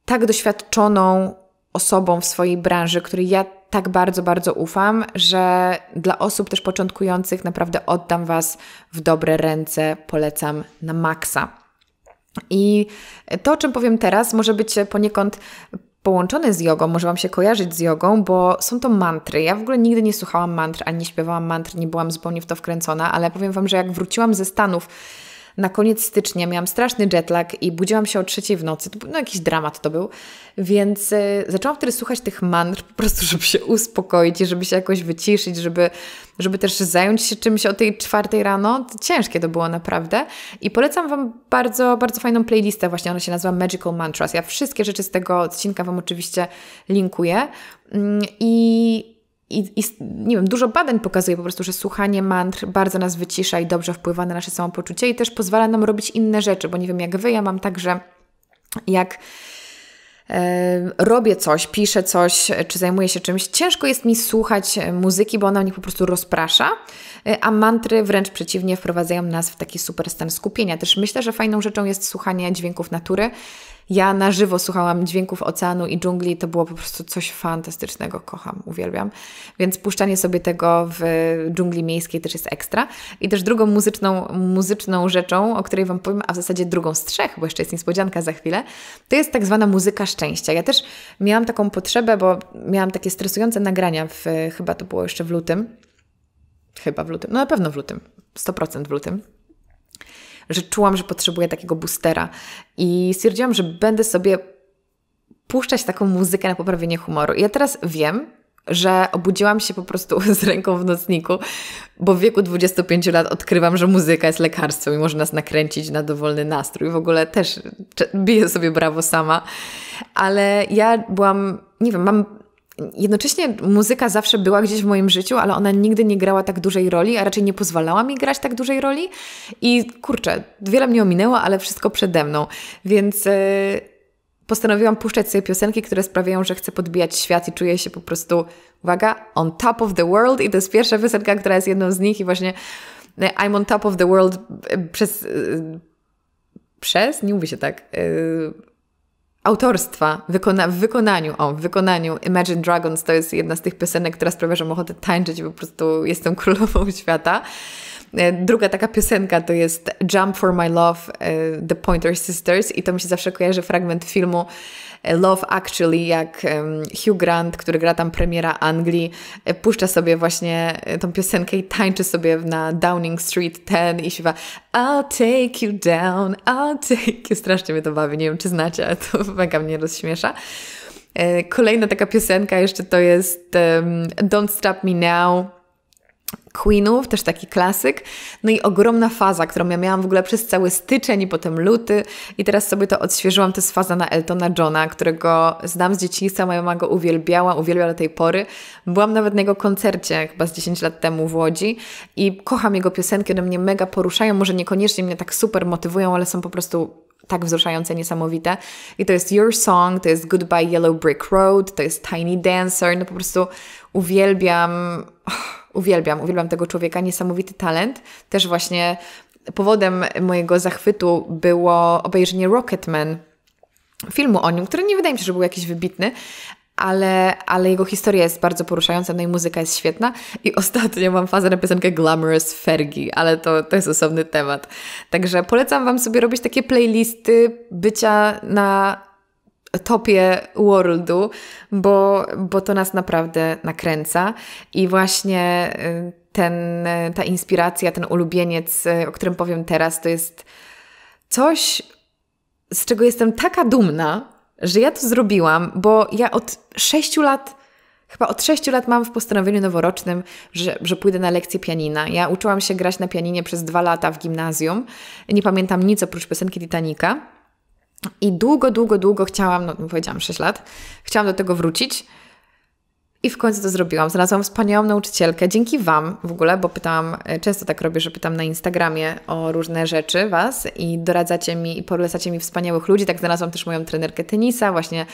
A: tak doświadczoną osobą w swojej branży, której ja tak bardzo, bardzo ufam, że dla osób też początkujących naprawdę oddam Was w dobre ręce, polecam na maksa. I to, o czym powiem teraz, może być poniekąd połączone z jogą, może Wam się kojarzyć z jogą, bo są to mantry. Ja w ogóle nigdy nie słuchałam mantr, ani nie śpiewałam mantr, nie byłam zupełnie w to wkręcona, ale powiem Wam, że jak wróciłam ze Stanów, na koniec stycznia miałam straszny jetlag i budziłam się o trzeciej w nocy. no jakiś dramat to był. Więc e, zaczęłam wtedy słuchać tych mantr po prostu, żeby się uspokoić i żeby się jakoś wyciszyć, żeby, żeby też zająć się czymś o tej czwartej rano. Ciężkie to było naprawdę. I polecam Wam bardzo, bardzo fajną playlistę właśnie. Ona się nazywa Magical Mantras. Ja wszystkie rzeczy z tego odcinka Wam oczywiście linkuję. Mm, I i, I, nie wiem, dużo badań pokazuje po prostu, że słuchanie mantr bardzo nas wycisza i dobrze wpływa na nasze samopoczucie i też pozwala nam robić inne rzeczy, bo nie wiem jak wy, ja mam także jak e, robię coś, piszę coś, czy zajmuję się czymś, ciężko jest mi słuchać muzyki, bo ona mnie po prostu rozprasza, e, a mantry wręcz przeciwnie wprowadzają nas w taki super stan skupienia. Też myślę, że fajną rzeczą jest słuchanie dźwięków natury. Ja na żywo słuchałam dźwięków oceanu i dżungli, to było po prostu coś fantastycznego, kocham, uwielbiam. Więc puszczanie sobie tego w dżungli miejskiej też jest ekstra. I też drugą muzyczną, muzyczną rzeczą, o której Wam powiem, a w zasadzie drugą z trzech, bo jeszcze jest niespodzianka za chwilę, to jest tak zwana muzyka szczęścia. Ja też miałam taką potrzebę, bo miałam takie stresujące nagrania, w, chyba to było jeszcze w lutym. Chyba w lutym, no na pewno w lutym, 100% w lutym że czułam, że potrzebuję takiego boostera. I stwierdziłam, że będę sobie puszczać taką muzykę na poprawienie humoru. I ja teraz wiem, że obudziłam się po prostu [LAUGHS] z ręką w nocniku, bo w wieku 25 lat odkrywam, że muzyka jest lekarstwem i może nas nakręcić na dowolny nastrój. W ogóle też biję sobie brawo sama, ale ja byłam, nie wiem, mam jednocześnie muzyka zawsze była gdzieś w moim życiu, ale ona nigdy nie grała tak dużej roli, a raczej nie pozwalała mi grać tak dużej roli. I kurczę, wiele mnie ominęło, ale wszystko przede mną. Więc e, postanowiłam puszczać sobie piosenki, które sprawiają, że chcę podbijać świat i czuję się po prostu, uwaga, on top of the world. I to jest pierwsza piosenka, która jest jedną z nich i właśnie e, I'm on top of the world e, przez przez, nie mówi się tak, autorstwa wykona w wykonaniu, o, w wykonaniu Imagine Dragons to jest jedna z tych piosenek, która sprawia, że mam ochotę tańczyć, po prostu jestem [LAUGHS] królową świata. E, druga taka piosenka to jest Jump for My Love, e, The Pointer Sisters i to mi się zawsze kojarzy fragment filmu E, Love Actually, jak Hugh Grant, który gra tam premiera Anglii, e, puszcza sobie właśnie e, tą piosenkę i tańczy sobie na Downing Street 10 i śpiewa I'll take you down, I'll take you. Strasznie mnie to bawi, nie wiem czy znacie, ale to [LAUGHS] mega mnie rozśmiesza. Kolejna taka piosenka jeszcze to jest um, Don't Stop Me Now Queenów, też taki klasyk. No i ogromna faza, którą ja miałam w ogóle przez cały styczeń i potem luty. I teraz sobie to odświeżyłam. To jest faza na Eltona Johna, którego znam z dzieciństwa. Moja mama go uwielbiała, uwielbia do tej pory. Byłam nawet na jego koncercie chyba z 10 lat temu w Łodzi i kocham jego piosenki. One mnie mega poruszają. Może niekoniecznie mnie tak super motywują, ale są po prostu tak wzruszające, niesamowite. I to jest Your Song, to jest Goodbye Yellow Brick Road, to jest Tiny Dancer. No po prostu uwielbiam... Oh Uwielbiam, uwielbiam tego człowieka, niesamowity talent. Też właśnie powodem mojego zachwytu było obejrzenie Rocketman, filmu o nim, który nie wydaje mi się, że był jakiś wybitny, ale, ale jego historia jest bardzo poruszająca, no i muzyka jest świetna. I ostatnio mam fazę na piosenkę Glamorous Fergie, ale to, to jest osobny temat. Także polecam Wam sobie robić takie playlisty bycia na topie worldu, bo, bo to nas naprawdę nakręca i właśnie y, ten, ta inspiracja, ten ulubieniec, y, o którym powiem teraz, to jest coś, z czego jestem taka dumna, że ja to zrobiłam, bo ja od sześciu lat Chyba od sześciu lat mam w postanowieniu noworocznym, że, że pójdę na lekcję pianina. Ja uczyłam się grać na pianinie przez dwa lata w gimnazjum. Nie pamiętam nic oprócz piosenki Titanica. I długo, długo, długo chciałam, no powiedziałam 6 lat, chciałam do tego wrócić. I w końcu to zrobiłam. Znalazłam wspaniałą nauczycielkę, dzięki Wam w ogóle, bo pytałam, e, często tak robię, że pytam na Instagramie o różne rzeczy Was i doradzacie mi i polecacie mi wspaniałych ludzi. Tak znalazłam też moją trenerkę tenisa, właśnie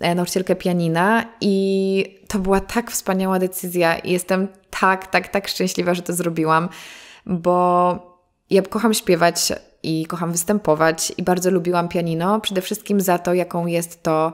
A: e, nauczycielkę pianina i to była tak wspaniała decyzja i jestem tak, tak, tak szczęśliwa, że to zrobiłam, bo ja kocham śpiewać, i kocham występować i bardzo lubiłam pianino, przede wszystkim za to, jaką jest to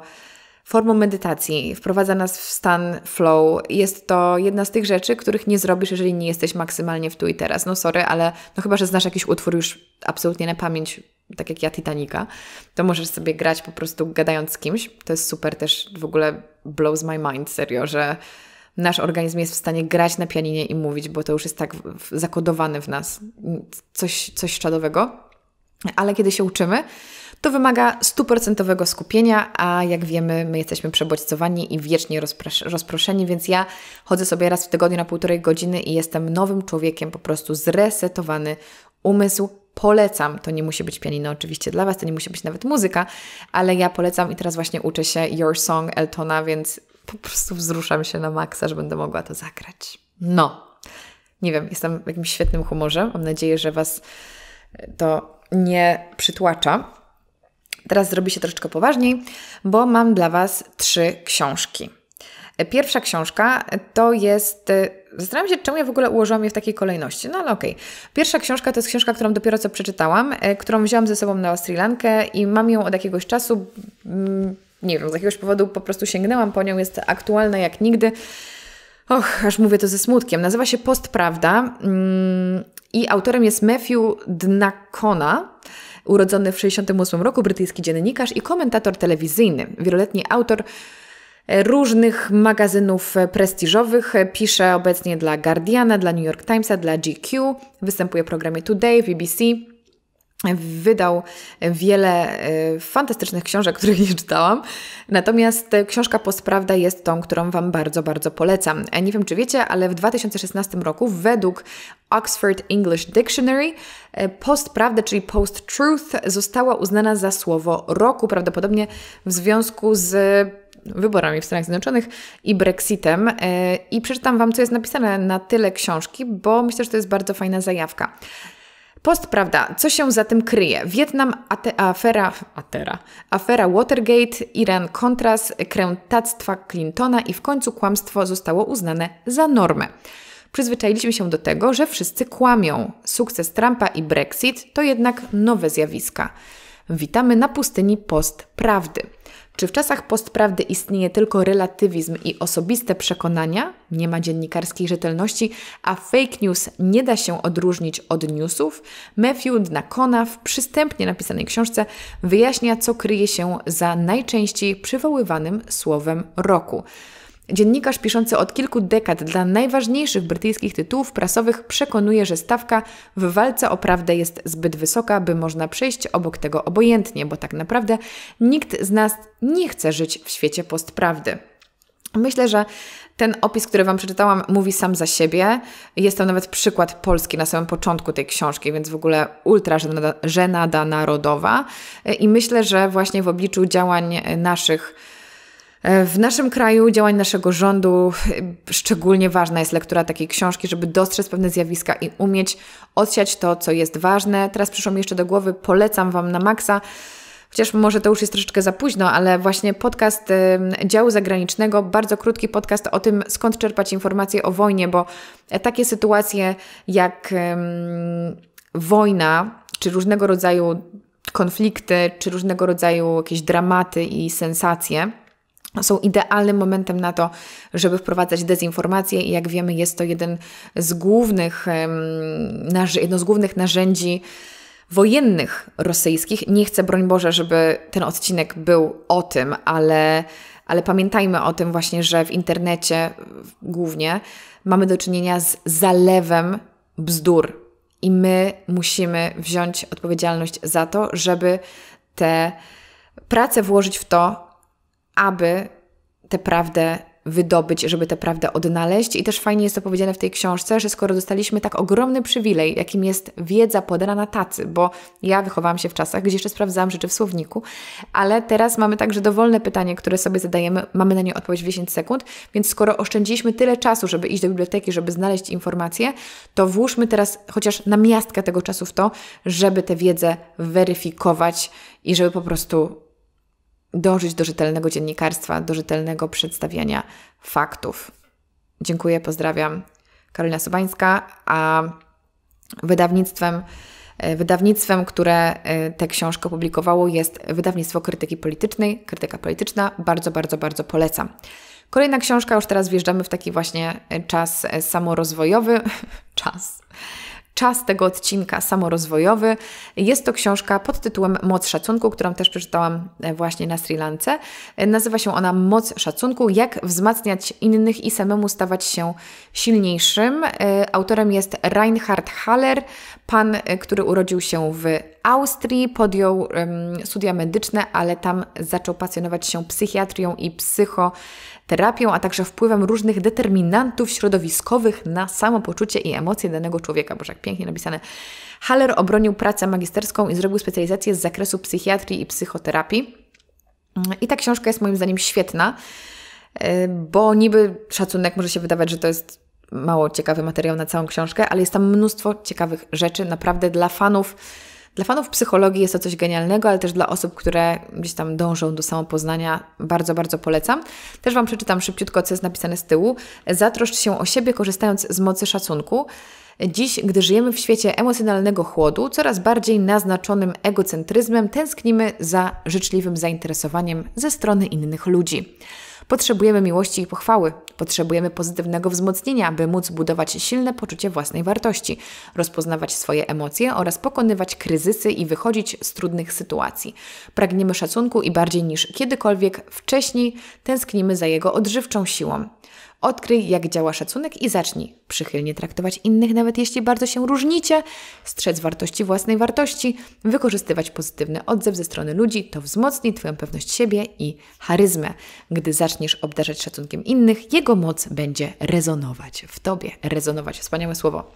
A: formą medytacji. Wprowadza nas w stan flow. Jest to jedna z tych rzeczy, których nie zrobisz, jeżeli nie jesteś maksymalnie w tu i teraz. No sorry, ale no chyba, że znasz jakiś utwór już absolutnie na pamięć, tak jak ja Titanica, to możesz sobie grać po prostu gadając z kimś. To jest super też w ogóle blows my mind, serio, że nasz organizm jest w stanie grać na pianinie i mówić, bo to już jest tak zakodowane w nas. Coś, coś szczadowego ale kiedy się uczymy, to wymaga stuprocentowego skupienia, a jak wiemy, my jesteśmy przebodźcowani i wiecznie rozproszeni, więc ja chodzę sobie raz w tygodniu na półtorej godziny i jestem nowym człowiekiem, po prostu zresetowany umysł. Polecam, to nie musi być pianino oczywiście dla Was, to nie musi być nawet muzyka, ale ja polecam i teraz właśnie uczę się Your Song Eltona, więc po prostu wzruszam się na maksa, że będę mogła to zagrać. No, nie wiem, jestem w jakimś świetnym humorze, mam nadzieję, że Was to nie przytłacza. Teraz zrobi się troszeczkę poważniej, bo mam dla Was trzy książki. Pierwsza książka to jest. E, zastanawiam się, czemu ja w ogóle ułożyłam je w takiej kolejności. No ale okej. Okay. Pierwsza książka to jest książka, którą dopiero co przeczytałam, e, którą wziąłam ze sobą na Sri Lankę i mam ją od jakiegoś czasu. Mm, nie wiem, z jakiegoś powodu po prostu sięgnęłam po nią, jest aktualna jak nigdy. Och, aż mówię to ze smutkiem. Nazywa się Postprawda mm, i autorem jest Matthew Dnacona, urodzony w 1968 roku, brytyjski dziennikarz i komentator telewizyjny, wieloletni autor e, różnych magazynów e, prestiżowych. E, pisze obecnie dla Guardiana, dla New York Timesa, dla GQ, występuje w programie Today, BBC. Wydał wiele e, fantastycznych książek, [LAUGHS] których nie czytałam. Natomiast e, książka Postprawda jest tą, którą Wam bardzo, bardzo polecam. E, nie wiem, czy wiecie, ale w 2016 roku, według Oxford English Dictionary, postprawda, czyli post-truth, została uznana za słowo roku, prawdopodobnie w związku z wyborami w Stanach Zjednoczonych i Brexitem. I przeczytam Wam, co jest napisane na tyle książki, bo myślę, że to jest bardzo fajna zajawka. Postprawda, co się za tym kryje? Wietnam, ate, afera, atera, afera Watergate, Iran, kontras, krętactwa Clintona i w końcu kłamstwo zostało uznane za normę. Przyzwyczailiśmy się do tego, że wszyscy kłamią. Sukces Trumpa i Brexit to jednak nowe zjawiska. Witamy na pustyni postprawdy. Czy w czasach postprawdy istnieje tylko relatywizm i osobiste przekonania? Nie ma dziennikarskiej rzetelności, a fake news nie da się odróżnić od newsów? Matthew Dnakona w przystępnie napisanej książce wyjaśnia, co kryje się za najczęściej przywoływanym słowem roku. Dziennikarz piszący od kilku dekad dla najważniejszych brytyjskich tytułów prasowych przekonuje, że stawka w walce o prawdę jest zbyt wysoka, by można przejść obok tego obojętnie, bo tak naprawdę nikt z nas nie chce żyć w świecie postprawdy. Myślę, że ten opis, który Wam przeczytałam, mówi sam za siebie. Jest tam nawet przykład Polski na samym początku tej książki, więc w ogóle ultra żenada, żenada narodowa. I myślę, że właśnie w obliczu działań naszych E, w naszym kraju działań naszego rządu e, szczególnie ważna jest lektura takiej książki, żeby dostrzec pewne zjawiska i umieć odsiać to, co jest ważne. Teraz przyszło mi jeszcze do głowy, polecam Wam na maksa chociaż może to już jest troszeczkę za późno, ale właśnie podcast e, działu zagranicznego, bardzo krótki podcast o tym, skąd czerpać informacje o wojnie, bo takie sytuacje jak um, wojna, czy różnego rodzaju konflikty, czy różnego rodzaju jakieś dramaty i sensacje są idealnym momentem na to, żeby wprowadzać dezinformację i jak wiemy jest to jeden z głównych, jedno z głównych narzędzi wojennych rosyjskich. Nie chcę, broń Boże, żeby ten odcinek był o tym, ale, ale pamiętajmy o tym właśnie, że w internecie głównie mamy do czynienia z zalewem bzdur. I my musimy wziąć odpowiedzialność za to, żeby te prace włożyć w to, aby tę prawdę wydobyć, żeby tę prawdę odnaleźć. I też fajnie jest to powiedziane w tej książce, że skoro dostaliśmy tak ogromny przywilej, jakim jest wiedza podana na tacy, bo ja wychowałam się w czasach, gdzie jeszcze sprawdzałam rzeczy w słowniku, ale teraz mamy także dowolne pytanie, które sobie zadajemy, mamy na nie odpowiedź w 10 sekund, więc skoro oszczędziliśmy tyle czasu, żeby iść do biblioteki, żeby znaleźć informacje, to włóżmy teraz chociaż namiastkę tego czasu w to, żeby tę wiedzę weryfikować i żeby po prostu dążyć do rzetelnego dziennikarstwa, do rzetelnego przedstawiania faktów. Dziękuję, pozdrawiam. Karolina Sobańska, a wydawnictwem, e, wydawnictwem, które e, tę książkę opublikowało jest wydawnictwo krytyki politycznej, krytyka polityczna. Bardzo, bardzo, bardzo polecam. Kolejna książka, już teraz wjeżdżamy w taki właśnie czas e, samorozwojowy. [LAUGHS] czas czas tego odcinka samorozwojowy. Jest to książka pod tytułem Moc szacunku, którą też przeczytałam e, właśnie na Sri Lance. E, nazywa się ona Moc szacunku: jak wzmacniać innych i samemu stawać się silniejszym. E, autorem jest Reinhard Haller. Pan, e, który urodził się w Austrii, podjął um, studia medyczne, ale tam zaczął pasjonować się psychiatrią i psychoterapią, a także wpływem różnych determinantów środowiskowych na samopoczucie i emocje danego człowieka. Boże, jak pięknie napisane. Haller obronił pracę magisterską i zrobił specjalizację z zakresu psychiatrii i psychoterapii. Mm, I ta książka jest moim zdaniem świetna, e, bo niby szacunek może się wydawać, że to jest mało ciekawy materiał na całą książkę, ale jest tam mnóstwo ciekawych rzeczy, naprawdę dla fanów. Dla fanów psychologii jest to coś genialnego, ale też dla osób, które gdzieś tam dążą do samopoznania, bardzo, bardzo polecam. Też Wam przeczytam szybciutko, co jest napisane z tyłu. Zatroszcz się o siebie, korzystając z mocy szacunku. Dziś, gdy żyjemy w świecie emocjonalnego chłodu, coraz bardziej naznaczonym egocentryzmem, tęsknimy za życzliwym zainteresowaniem ze strony innych ludzi. Potrzebujemy miłości i pochwały, potrzebujemy pozytywnego wzmocnienia, by móc budować silne poczucie własnej wartości, rozpoznawać swoje emocje oraz pokonywać kryzysy i wychodzić z trudnych sytuacji. Pragniemy szacunku i bardziej niż kiedykolwiek wcześniej tęsknimy za jego odżywczą siłą. Odkryj, jak działa szacunek i zacznij przychylnie traktować innych, nawet jeśli bardzo się różnicie, strzec wartości własnej wartości, wykorzystywać pozytywny odzew ze strony ludzi, to wzmocni Twoją pewność siebie i charyzmę. Gdy zaczniesz obdarzać szacunkiem innych, jego moc będzie rezonować w Tobie. Rezonować, wspaniałe słowo.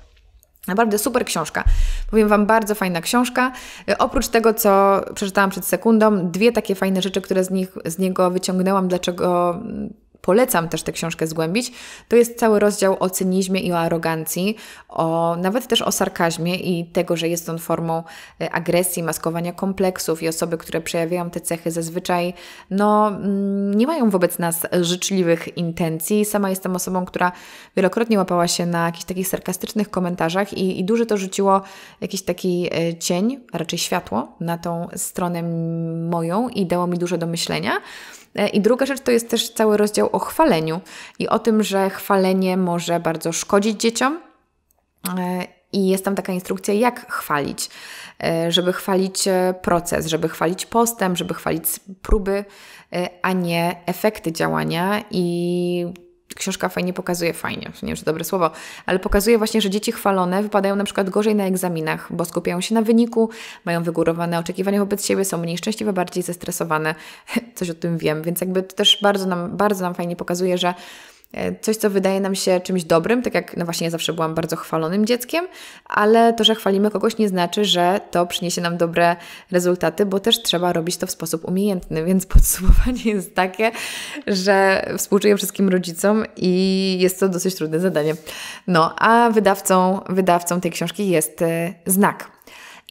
A: Naprawdę super książka. Powiem Wam, bardzo fajna książka. E, oprócz tego, co przeczytałam przed sekundą, dwie takie fajne rzeczy, które z, nich, z niego wyciągnęłam, dlaczego mm, polecam też tę książkę zgłębić, to jest cały rozdział o cynizmie i o arogancji, o, nawet też o sarkazmie i tego, że jest on formą e, agresji, maskowania kompleksów i osoby, które przejawiają te cechy zazwyczaj no, mm, nie mają wobec nas życzliwych intencji. Sama jestem osobą, która wielokrotnie łapała się na jakichś takich sarkastycznych komentarzach i, i dużo to rzuciło jakiś taki e, cień, raczej światło na tą stronę moją i dało mi dużo do myślenia. E, I druga rzecz to jest też cały rozdział o chwaleniu i o tym, że chwalenie może bardzo szkodzić dzieciom. E, I jest tam taka instrukcja, jak chwalić, e, żeby chwalić proces, żeby chwalić postęp, żeby chwalić próby, a nie efekty działania. I książka fajnie pokazuje, fajnie, nie wiem czy dobre słowo, ale pokazuje właśnie, że dzieci chwalone wypadają na przykład gorzej na egzaminach, bo skupiają się na wyniku, mają wygórowane oczekiwania wobec siebie, są mniej szczęśliwe, bardziej zestresowane, [LAUGHS] coś o tym wiem, więc jakby to też bardzo nam, bardzo nam fajnie pokazuje, że E, coś, co wydaje nam się czymś dobrym, tak jak no właśnie ja zawsze byłam bardzo chwalonym dzieckiem, ale to, że chwalimy kogoś nie znaczy, że to przyniesie nam dobre rezultaty, bo też trzeba robić to w sposób umiejętny, więc [LAUGHS] podsumowanie jest takie, że współczuję wszystkim rodzicom i jest to dosyć trudne zadanie. No, a wydawcą, wydawcą tej książki jest e, znak.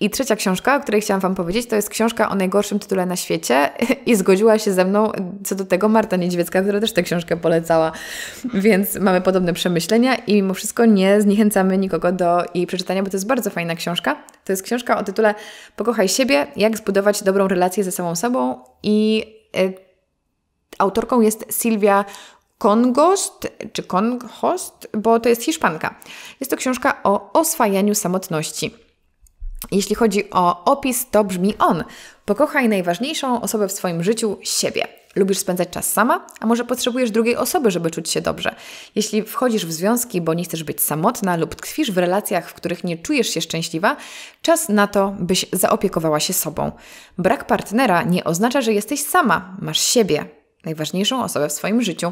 A: I trzecia książka, o której chciałam Wam powiedzieć, to jest książka o najgorszym tytule na świecie [LAUGHS] i zgodziła się ze mną co do tego Marta Niedźwiecka, która też tę książkę polecała. Więc mamy podobne przemyślenia i mimo wszystko nie zniechęcamy nikogo do jej przeczytania, bo to jest bardzo fajna książka. To jest książka o tytule Pokochaj siebie, jak zbudować dobrą relację ze samą sobą i y, autorką jest Sylwia Kongost, czy Konghost, bo to jest Hiszpanka. Jest to książka o oswajaniu samotności. Jeśli chodzi o opis, to brzmi on. Pokochaj najważniejszą osobę w swoim życiu siebie. Lubisz spędzać czas sama, a może potrzebujesz drugiej osoby, żeby czuć się dobrze. Jeśli wchodzisz w związki, bo nie chcesz być samotna lub tkwisz w relacjach, w których nie czujesz się szczęśliwa, czas na to, byś zaopiekowała się sobą. Brak partnera nie oznacza, że jesteś sama, masz siebie, najważniejszą osobę w swoim życiu.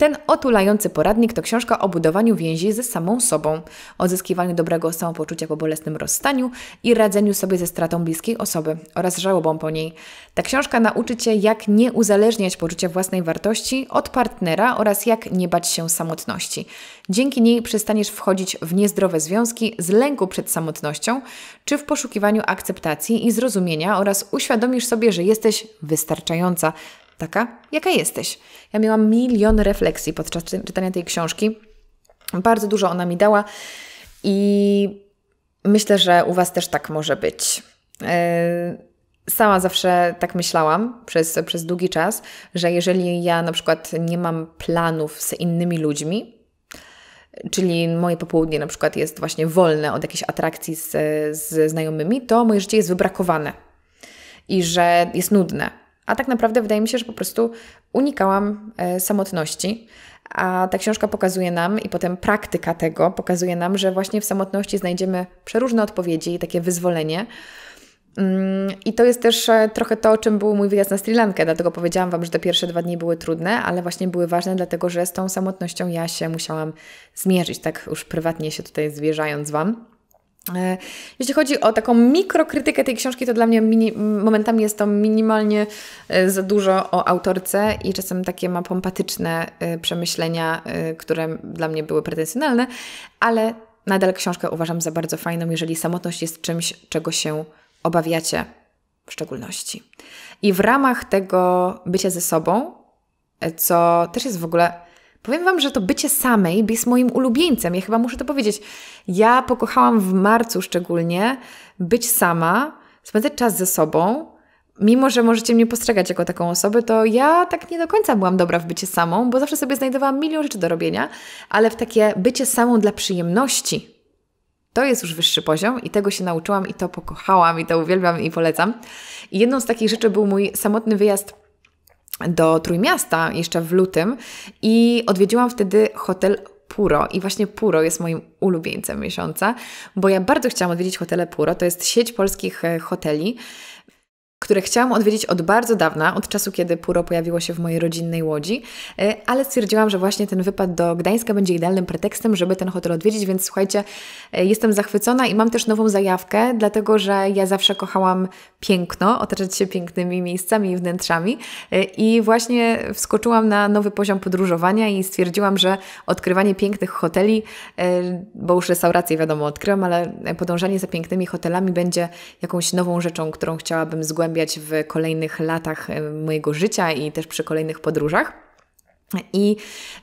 A: Ten otulający poradnik to książka o budowaniu więzi ze samą sobą, odzyskiwaniu dobrego samopoczucia po bolesnym rozstaniu i radzeniu sobie ze stratą bliskiej osoby oraz żałobą po niej. Ta książka nauczy Cię, jak nie uzależniać poczucia własnej wartości od partnera oraz jak nie bać się samotności. Dzięki niej przestaniesz wchodzić w niezdrowe związki z lęku przed samotnością czy w poszukiwaniu akceptacji i zrozumienia oraz uświadomisz sobie, że jesteś wystarczająca, taka, jaka jesteś. Ja miałam milion refleksji podczas czytania tej książki. Bardzo dużo ona mi dała i myślę, że u Was też tak może być. Yy, sama zawsze tak myślałam przez, przez długi czas, że jeżeli ja na przykład nie mam planów z innymi ludźmi, czyli moje popołudnie na przykład jest właśnie wolne od jakiejś atrakcji z, z znajomymi, to moje życie jest wybrakowane i że jest nudne. A tak naprawdę wydaje mi się, że po prostu unikałam e, samotności. A ta książka pokazuje nam, i potem praktyka tego pokazuje nam, że właśnie w samotności znajdziemy przeróżne odpowiedzi i takie wyzwolenie. Mm, I to jest też e, trochę to, o czym był mój wyjazd na Sri Lankę, dlatego powiedziałam Wam, że te pierwsze dwa dni były trudne, ale właśnie były ważne, dlatego że z tą samotnością ja się musiałam zmierzyć, tak już prywatnie się tutaj zwierzając Wam. E, jeśli chodzi o taką mikrokrytykę tej książki, to dla mnie mini, momentami jest to minimalnie e, za dużo o autorce i czasem takie ma pompatyczne e, przemyślenia, które dla mnie były pretensjonalne, ale nadal książkę uważam za bardzo fajną, jeżeli samotność jest czymś, czego się obawiacie w szczególności. I w ramach tego bycia ze sobą, co też jest w ogóle Powiem Wam, że to bycie samej jest moim ulubieńcem. Ja chyba muszę to powiedzieć. Ja pokochałam w marcu szczególnie być sama, spędzać czas ze sobą. Mimo, że możecie mnie postrzegać jako taką osobę, to ja tak nie do końca byłam dobra w bycie samą, bo zawsze sobie znajdowałam milion rzeczy do robienia, ale w takie bycie samą dla przyjemności. To jest już wyższy poziom i tego się nauczyłam i to pokochałam i to uwielbiam i polecam. I jedną z takich rzeczy był mój samotny wyjazd do Trójmiasta jeszcze w lutym i odwiedziłam wtedy hotel Puro i właśnie Puro jest moim ulubieńcem miesiąca, bo ja bardzo chciałam odwiedzić hotele Puro. To jest sieć polskich e, hoteli, które chciałam odwiedzić od bardzo dawna, od czasu, kiedy Puro pojawiło się w mojej rodzinnej Łodzi, e, ale stwierdziłam, że właśnie ten wypad do Gdańska będzie idealnym pretekstem, żeby ten hotel odwiedzić, więc słuchajcie, e, jestem zachwycona i mam też nową zajawkę, dlatego że ja zawsze kochałam piękno, otaczać się pięknymi miejscami i wnętrzami e, i właśnie wskoczyłam na nowy poziom podróżowania i stwierdziłam, że odkrywanie pięknych hoteli, bo już restauracje wiadomo odkryłam, ale podążanie za pięknymi hotelami będzie jakąś nową rzeczą, którą chciałabym zgłębić w kolejnych latach e, mojego życia i też przy kolejnych podróżach. I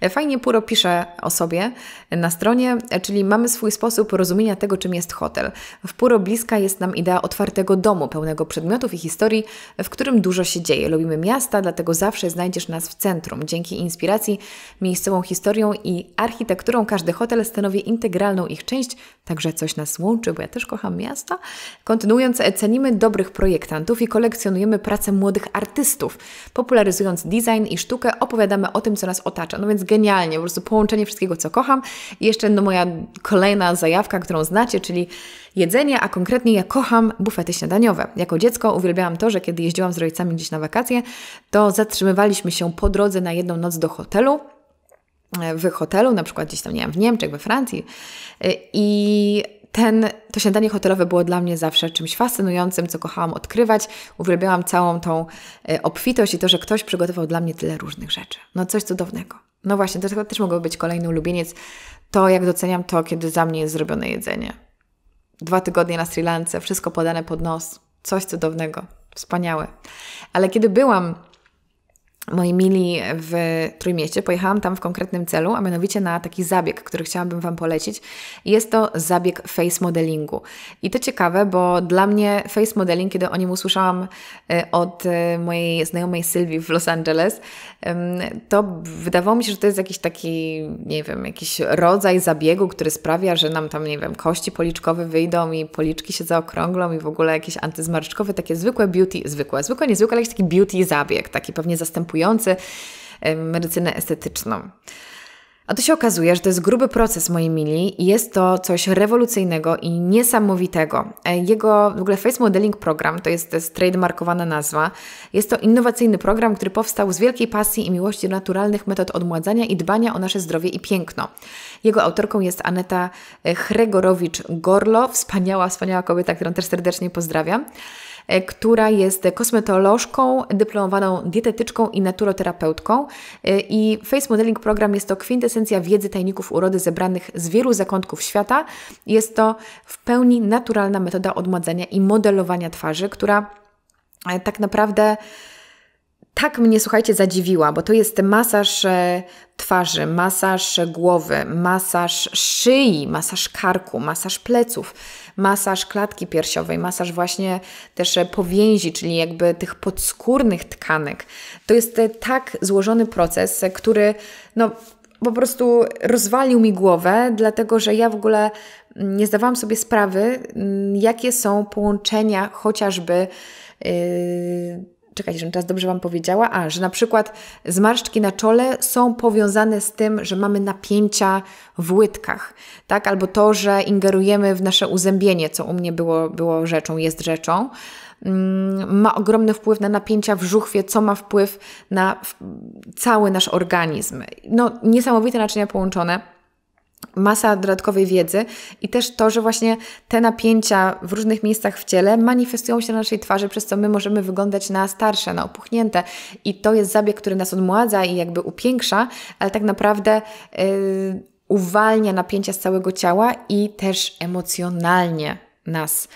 A: fajnie Puro pisze o sobie na stronie, czyli mamy swój sposób rozumienia tego, czym jest hotel. W Puro bliska jest nam idea otwartego domu, pełnego przedmiotów i historii, w którym dużo się dzieje. Lubimy miasta, dlatego zawsze znajdziesz nas w centrum. Dzięki inspiracji, miejscową historią i architekturą każdy hotel stanowi integralną ich część, także coś nas łączy, bo ja też kocham miasta. Kontynuując, cenimy dobrych projektantów i kolekcjonujemy pracę młodych artystów. Popularyzując design i sztukę, opowiadamy o tym, co nas otacza. No więc genialnie, po prostu połączenie wszystkiego, co kocham. I jeszcze no, moja kolejna zajawka, którą znacie, czyli jedzenie, a konkretnie ja kocham bufety śniadaniowe. Jako dziecko uwielbiałam to, że kiedy jeździłam z rodzicami gdzieś na wakacje, to zatrzymywaliśmy się po drodze na jedną noc do hotelu e, w hotelu, na przykład gdzieś tam, nie wiem, w Niemczech, we Francji. E, I ten, to śniadanie hotelowe było dla mnie zawsze czymś fascynującym, co kochałam odkrywać. Uwielbiałam całą tą e, obfitość i to, że ktoś przygotował dla mnie tyle różnych rzeczy. No coś cudownego. No właśnie, to też mogłoby być kolejny ulubieniec. To, jak doceniam to, kiedy za mnie jest zrobione jedzenie. Dwa tygodnie na Sri Lance, wszystko podane pod nos. Coś cudownego. Wspaniałe. Ale kiedy byłam moi mili w Trójmieście. Pojechałam tam w konkretnym celu, a mianowicie na taki zabieg, który chciałabym Wam polecić. Jest to zabieg face modelingu. I to ciekawe, bo dla mnie face modeling, kiedy o nim usłyszałam e, od e, mojej znajomej Sylwii w Los Angeles, to wydawało mi się, że to jest jakiś taki, nie wiem, jakiś rodzaj zabiegu, który sprawia, że nam tam, nie wiem, kości policzkowe wyjdą i policzki się zaokrąglą i w ogóle jakieś antyzmarszczkowe, takie zwykłe beauty, zwykłe, zwykłe, niezwykłe, ale jakiś taki beauty zabieg, taki pewnie zastępujący praktykujący medycynę estetyczną. A to się okazuje, że to jest gruby proces, moi mili, i jest to coś rewolucyjnego i niesamowitego. E, jego w ogóle Face Modeling Program, to jest, to jest trademarkowana nazwa, jest to innowacyjny program, który powstał z wielkiej pasji i miłości do naturalnych metod odmładzania i dbania o nasze zdrowie i piękno. Jego autorką jest Aneta e, Hregorowicz-Gorlo, wspaniała, wspaniała kobieta, którą też serdecznie pozdrawiam. E, która jest kosmetolożką, dyplomowaną dietetyczką i naturoterapeutką. E, I Face Modeling Program jest to kwintesencja wiedzy tajników urody zebranych z wielu zakątków świata. Jest to w pełni naturalna metoda odmładzania i modelowania twarzy, która e, tak naprawdę tak mnie, słuchajcie, zadziwiła, bo to jest masaż e, twarzy, masaż e, głowy, masaż szyi, masaż karku, masaż pleców, masaż klatki piersiowej, masaż właśnie też e, powięzi, czyli jakby tych podskórnych tkanek. To jest tak złożony proces, który no, po prostu rozwalił mi głowę, dlatego że ja w ogóle mm, nie zdawałam sobie sprawy, mm, jakie są połączenia chociażby. Yy, czekajcie, żebym teraz dobrze Wam powiedziała, a, że na przykład zmarszczki na czole są powiązane z tym, że mamy napięcia w łydkach, tak? Albo to, że ingerujemy w nasze uzębienie, co u mnie było, było rzeczą, jest rzeczą mm, ma ogromny wpływ na napięcia w żuchwie, co ma wpływ na cały nasz organizm. No, niesamowite naczynia połączone masa dodatkowej wiedzy i też to, że właśnie te napięcia w różnych miejscach w ciele manifestują się na naszej twarzy, przez co my możemy wyglądać na starsze, na opuchnięte i to jest zabieg, który nas odmładza i jakby upiększa, ale tak naprawdę yy, uwalnia napięcia z całego ciała i też emocjonalnie nas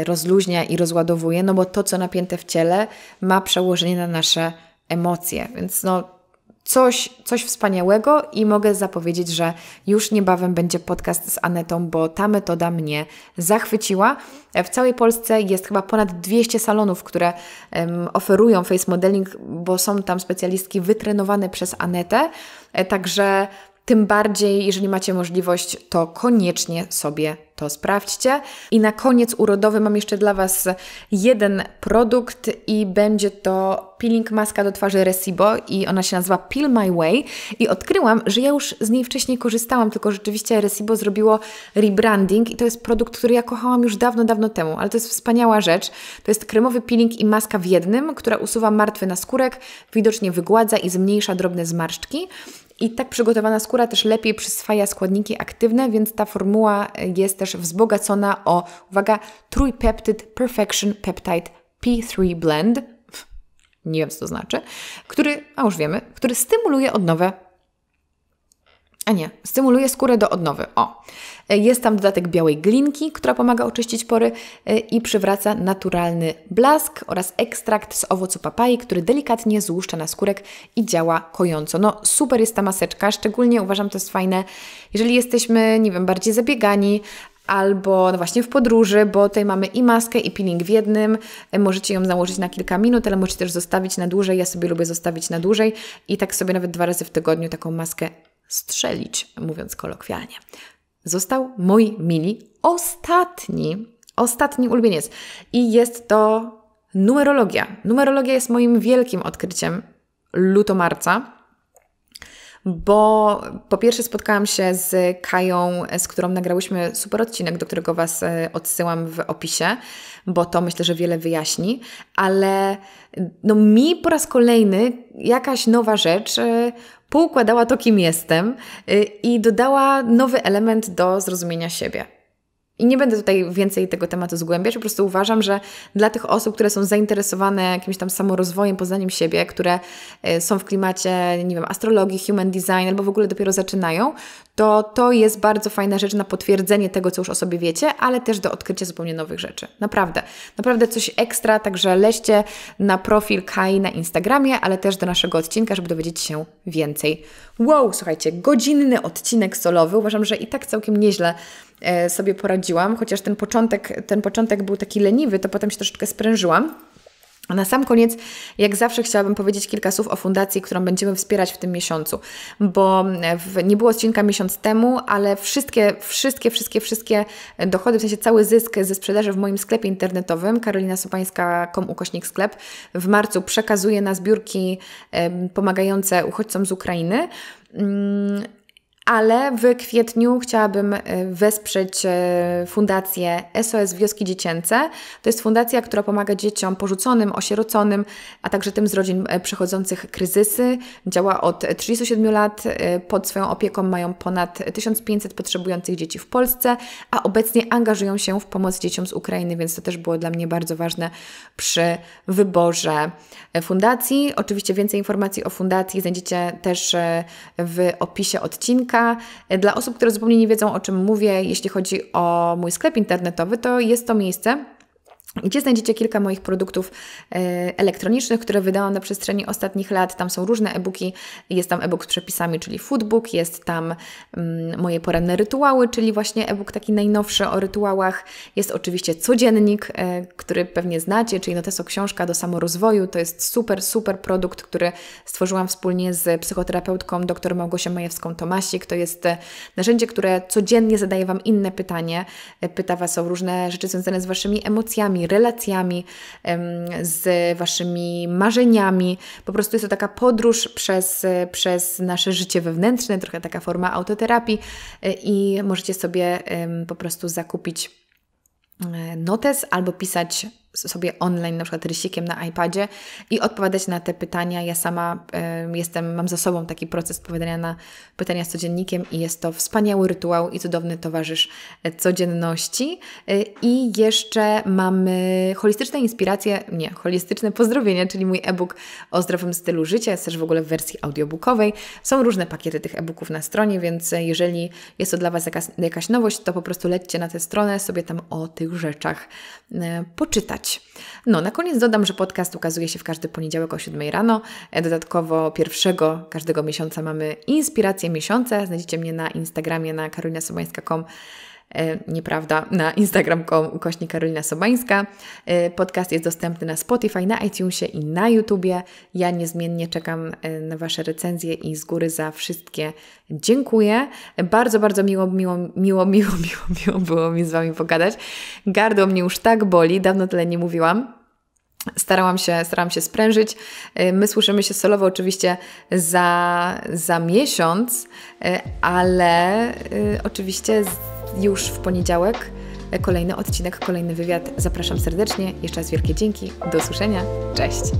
A: y, rozluźnia i rozładowuje, no bo to, co napięte w ciele ma przełożenie na nasze emocje, więc no coś, coś wspaniałego i mogę zapowiedzieć, że już niebawem będzie podcast z Anetą, bo ta metoda mnie zachwyciła. W całej Polsce jest chyba ponad 200 salonów, które um, oferują face modeling, bo są tam specjalistki wytrenowane przez Anetę. E, także tym bardziej, jeżeli macie możliwość, to koniecznie sobie to sprawdźcie. I na koniec urodowy mam jeszcze dla Was jeden produkt i będzie to peeling maska do twarzy Resibo i ona się nazywa Peel My Way i odkryłam, że ja już z niej wcześniej korzystałam, tylko rzeczywiście Resibo zrobiło rebranding i to jest produkt, który ja kochałam już dawno, dawno temu, ale to jest wspaniała rzecz. To jest kremowy peeling i maska w jednym, która usuwa martwy naskórek, widocznie wygładza i zmniejsza drobne zmarszczki. I tak przygotowana skóra też lepiej przyswaja składniki aktywne, więc ta formuła jest też wzbogacona o, uwaga, trójpeptyd Perfection Peptide P3 Blend, [LAUGHS] nie wiem co to znaczy, który, a już wiemy, który stymuluje odnowę a nie, stymuluje skórę do odnowy. O. Jest tam dodatek białej glinki, która pomaga oczyścić pory e, i przywraca naturalny blask oraz ekstrakt z owocu papai, który delikatnie złuszcza na skórek i działa kojąco. No super jest ta maseczka, szczególnie uważam to jest fajne, jeżeli jesteśmy, nie wiem, bardziej zabiegani, albo no właśnie w podróży, bo tutaj mamy i maskę, i peeling w jednym. E, możecie ją założyć na kilka minut, ale możecie też zostawić na dłużej. Ja sobie lubię zostawić na dłużej i tak sobie nawet dwa razy w tygodniu taką maskę strzelić, mówiąc kolokwialnie. Został mój mini ostatni, ostatni ulubieniec. I jest to numerologia. Numerologia jest moim wielkim odkryciem marca bo po pierwsze spotkałam się z Kają, z którą nagrałyśmy super odcinek, do którego Was e, odsyłam w opisie, bo to myślę, że wiele wyjaśni, ale no mi po raz kolejny jakaś nowa rzecz e, poukładała to, kim jestem y, i dodała nowy element do zrozumienia siebie. I nie będę tutaj więcej tego tematu zgłębiać, po prostu uważam, że dla tych osób, które są zainteresowane jakimś tam samorozwojem, poznaniem siebie, które e, są w klimacie, nie wiem, astrologii, human design albo w ogóle dopiero zaczynają, to to jest bardzo fajna rzecz na potwierdzenie tego, co już o sobie wiecie, ale też do odkrycia zupełnie nowych rzeczy. Naprawdę, naprawdę coś ekstra, także leźcie na profil Kai na Instagramie, ale też do naszego odcinka, żeby dowiedzieć się więcej. Wow, słuchajcie, godzinny odcinek solowy, uważam, że i tak całkiem nieźle E, sobie poradziłam, chociaż ten początek, ten początek był taki leniwy, to potem się troszeczkę sprężyłam. A na sam koniec, jak zawsze, chciałabym powiedzieć kilka słów o fundacji, którą będziemy wspierać w tym miesiącu, bo e, w, nie było odcinka miesiąc temu, ale wszystkie, wszystkie, wszystkie, wszystkie dochody, w sensie cały zysk ze sprzedaży w moim sklepie internetowym, karolinasopańska.com ukośnik sklep, w marcu przekazuje na zbiórki pomagające uchodźcom z Ukrainy. Mm, ale w kwietniu chciałabym y, wesprzeć y, fundację SOS Wioski Dziecięce. To jest fundacja, która pomaga dzieciom porzuconym, osieroconym, a także tym z rodzin y, przechodzących kryzysy. Działa od 37 lat. Pod swoją opieką mają ponad 1500 potrzebujących dzieci w Polsce, a obecnie angażują się w pomoc dzieciom z Ukrainy, więc to też było dla mnie bardzo ważne przy wyborze fundacji. Oczywiście więcej informacji o fundacji znajdziecie też w opisie odcinka E, dla osób, które zupełnie nie wiedzą, o czym mówię, jeśli chodzi o mój sklep internetowy, to jest to miejsce, gdzie znajdziecie kilka moich produktów e, elektronicznych, które wydałam na przestrzeni ostatnich lat. Tam są różne e-booki. Jest tam e-book z przepisami, czyli foodbook, jest tam mm, moje poranne rytuały, czyli właśnie e-book taki najnowszy o rytuałach. Jest oczywiście codziennik, e, który pewnie znacie, czyli no o Książka do samorozwoju. To jest super, super produkt, który stworzyłam wspólnie z psychoterapeutką dr Małgosią Majewską-Tomasik. To jest e, narzędzie, które codziennie zadaje Wam inne pytanie. Pyta Was o różne rzeczy związane z Waszymi emocjami, relacjami, z waszymi marzeniami. Po prostu jest to taka podróż przez, przez nasze życie wewnętrzne, trochę taka forma autoterapii e, i możecie sobie po prostu zakupić e, notes albo pisać sobie online, na przykład rysikiem na iPadzie i odpowiadać na te pytania. Ja sama y, jestem, mam za sobą taki proces odpowiadania na pytania z codziennikiem i jest to wspaniały rytuał i cudowny towarzysz e, codzienności. Y, I jeszcze mamy holistyczne inspiracje, nie, holistyczne pozdrowienia, czyli mój e-book o zdrowym stylu życia, jest też w ogóle w wersji audiobookowej. Są różne pakiety tych e-booków na stronie, więc e, jeżeli jest to dla Was jakaś, jakaś nowość, to po prostu lećcie na tę stronę, sobie tam o tych rzeczach y, poczytać. No, na koniec dodam, że podcast ukazuje się w każdy poniedziałek o 7 rano. E, dodatkowo pierwszego każdego miesiąca mamy inspirację miesiąca. Znajdziecie mnie na Instagramie na karolinasobańska.com E, nieprawda, na instagram.com ukośnik Karolina Sobańska. E, podcast jest dostępny na Spotify, na iTunesie i na YouTubie. Ja niezmiennie czekam e, na Wasze recenzje i z góry za wszystkie dziękuję. Bardzo, bardzo miło, miło, miło, miło, miło, miło było mi z Wami pogadać. Gardło mnie już tak boli, dawno tyle nie mówiłam. Starałam się, starałam się sprężyć. My słyszymy się solowo oczywiście za, za miesiąc, ale oczywiście z, już w poniedziałek kolejny odcinek, kolejny wywiad. Zapraszam serdecznie. Jeszcze raz wielkie dzięki. Do usłyszenia. Cześć!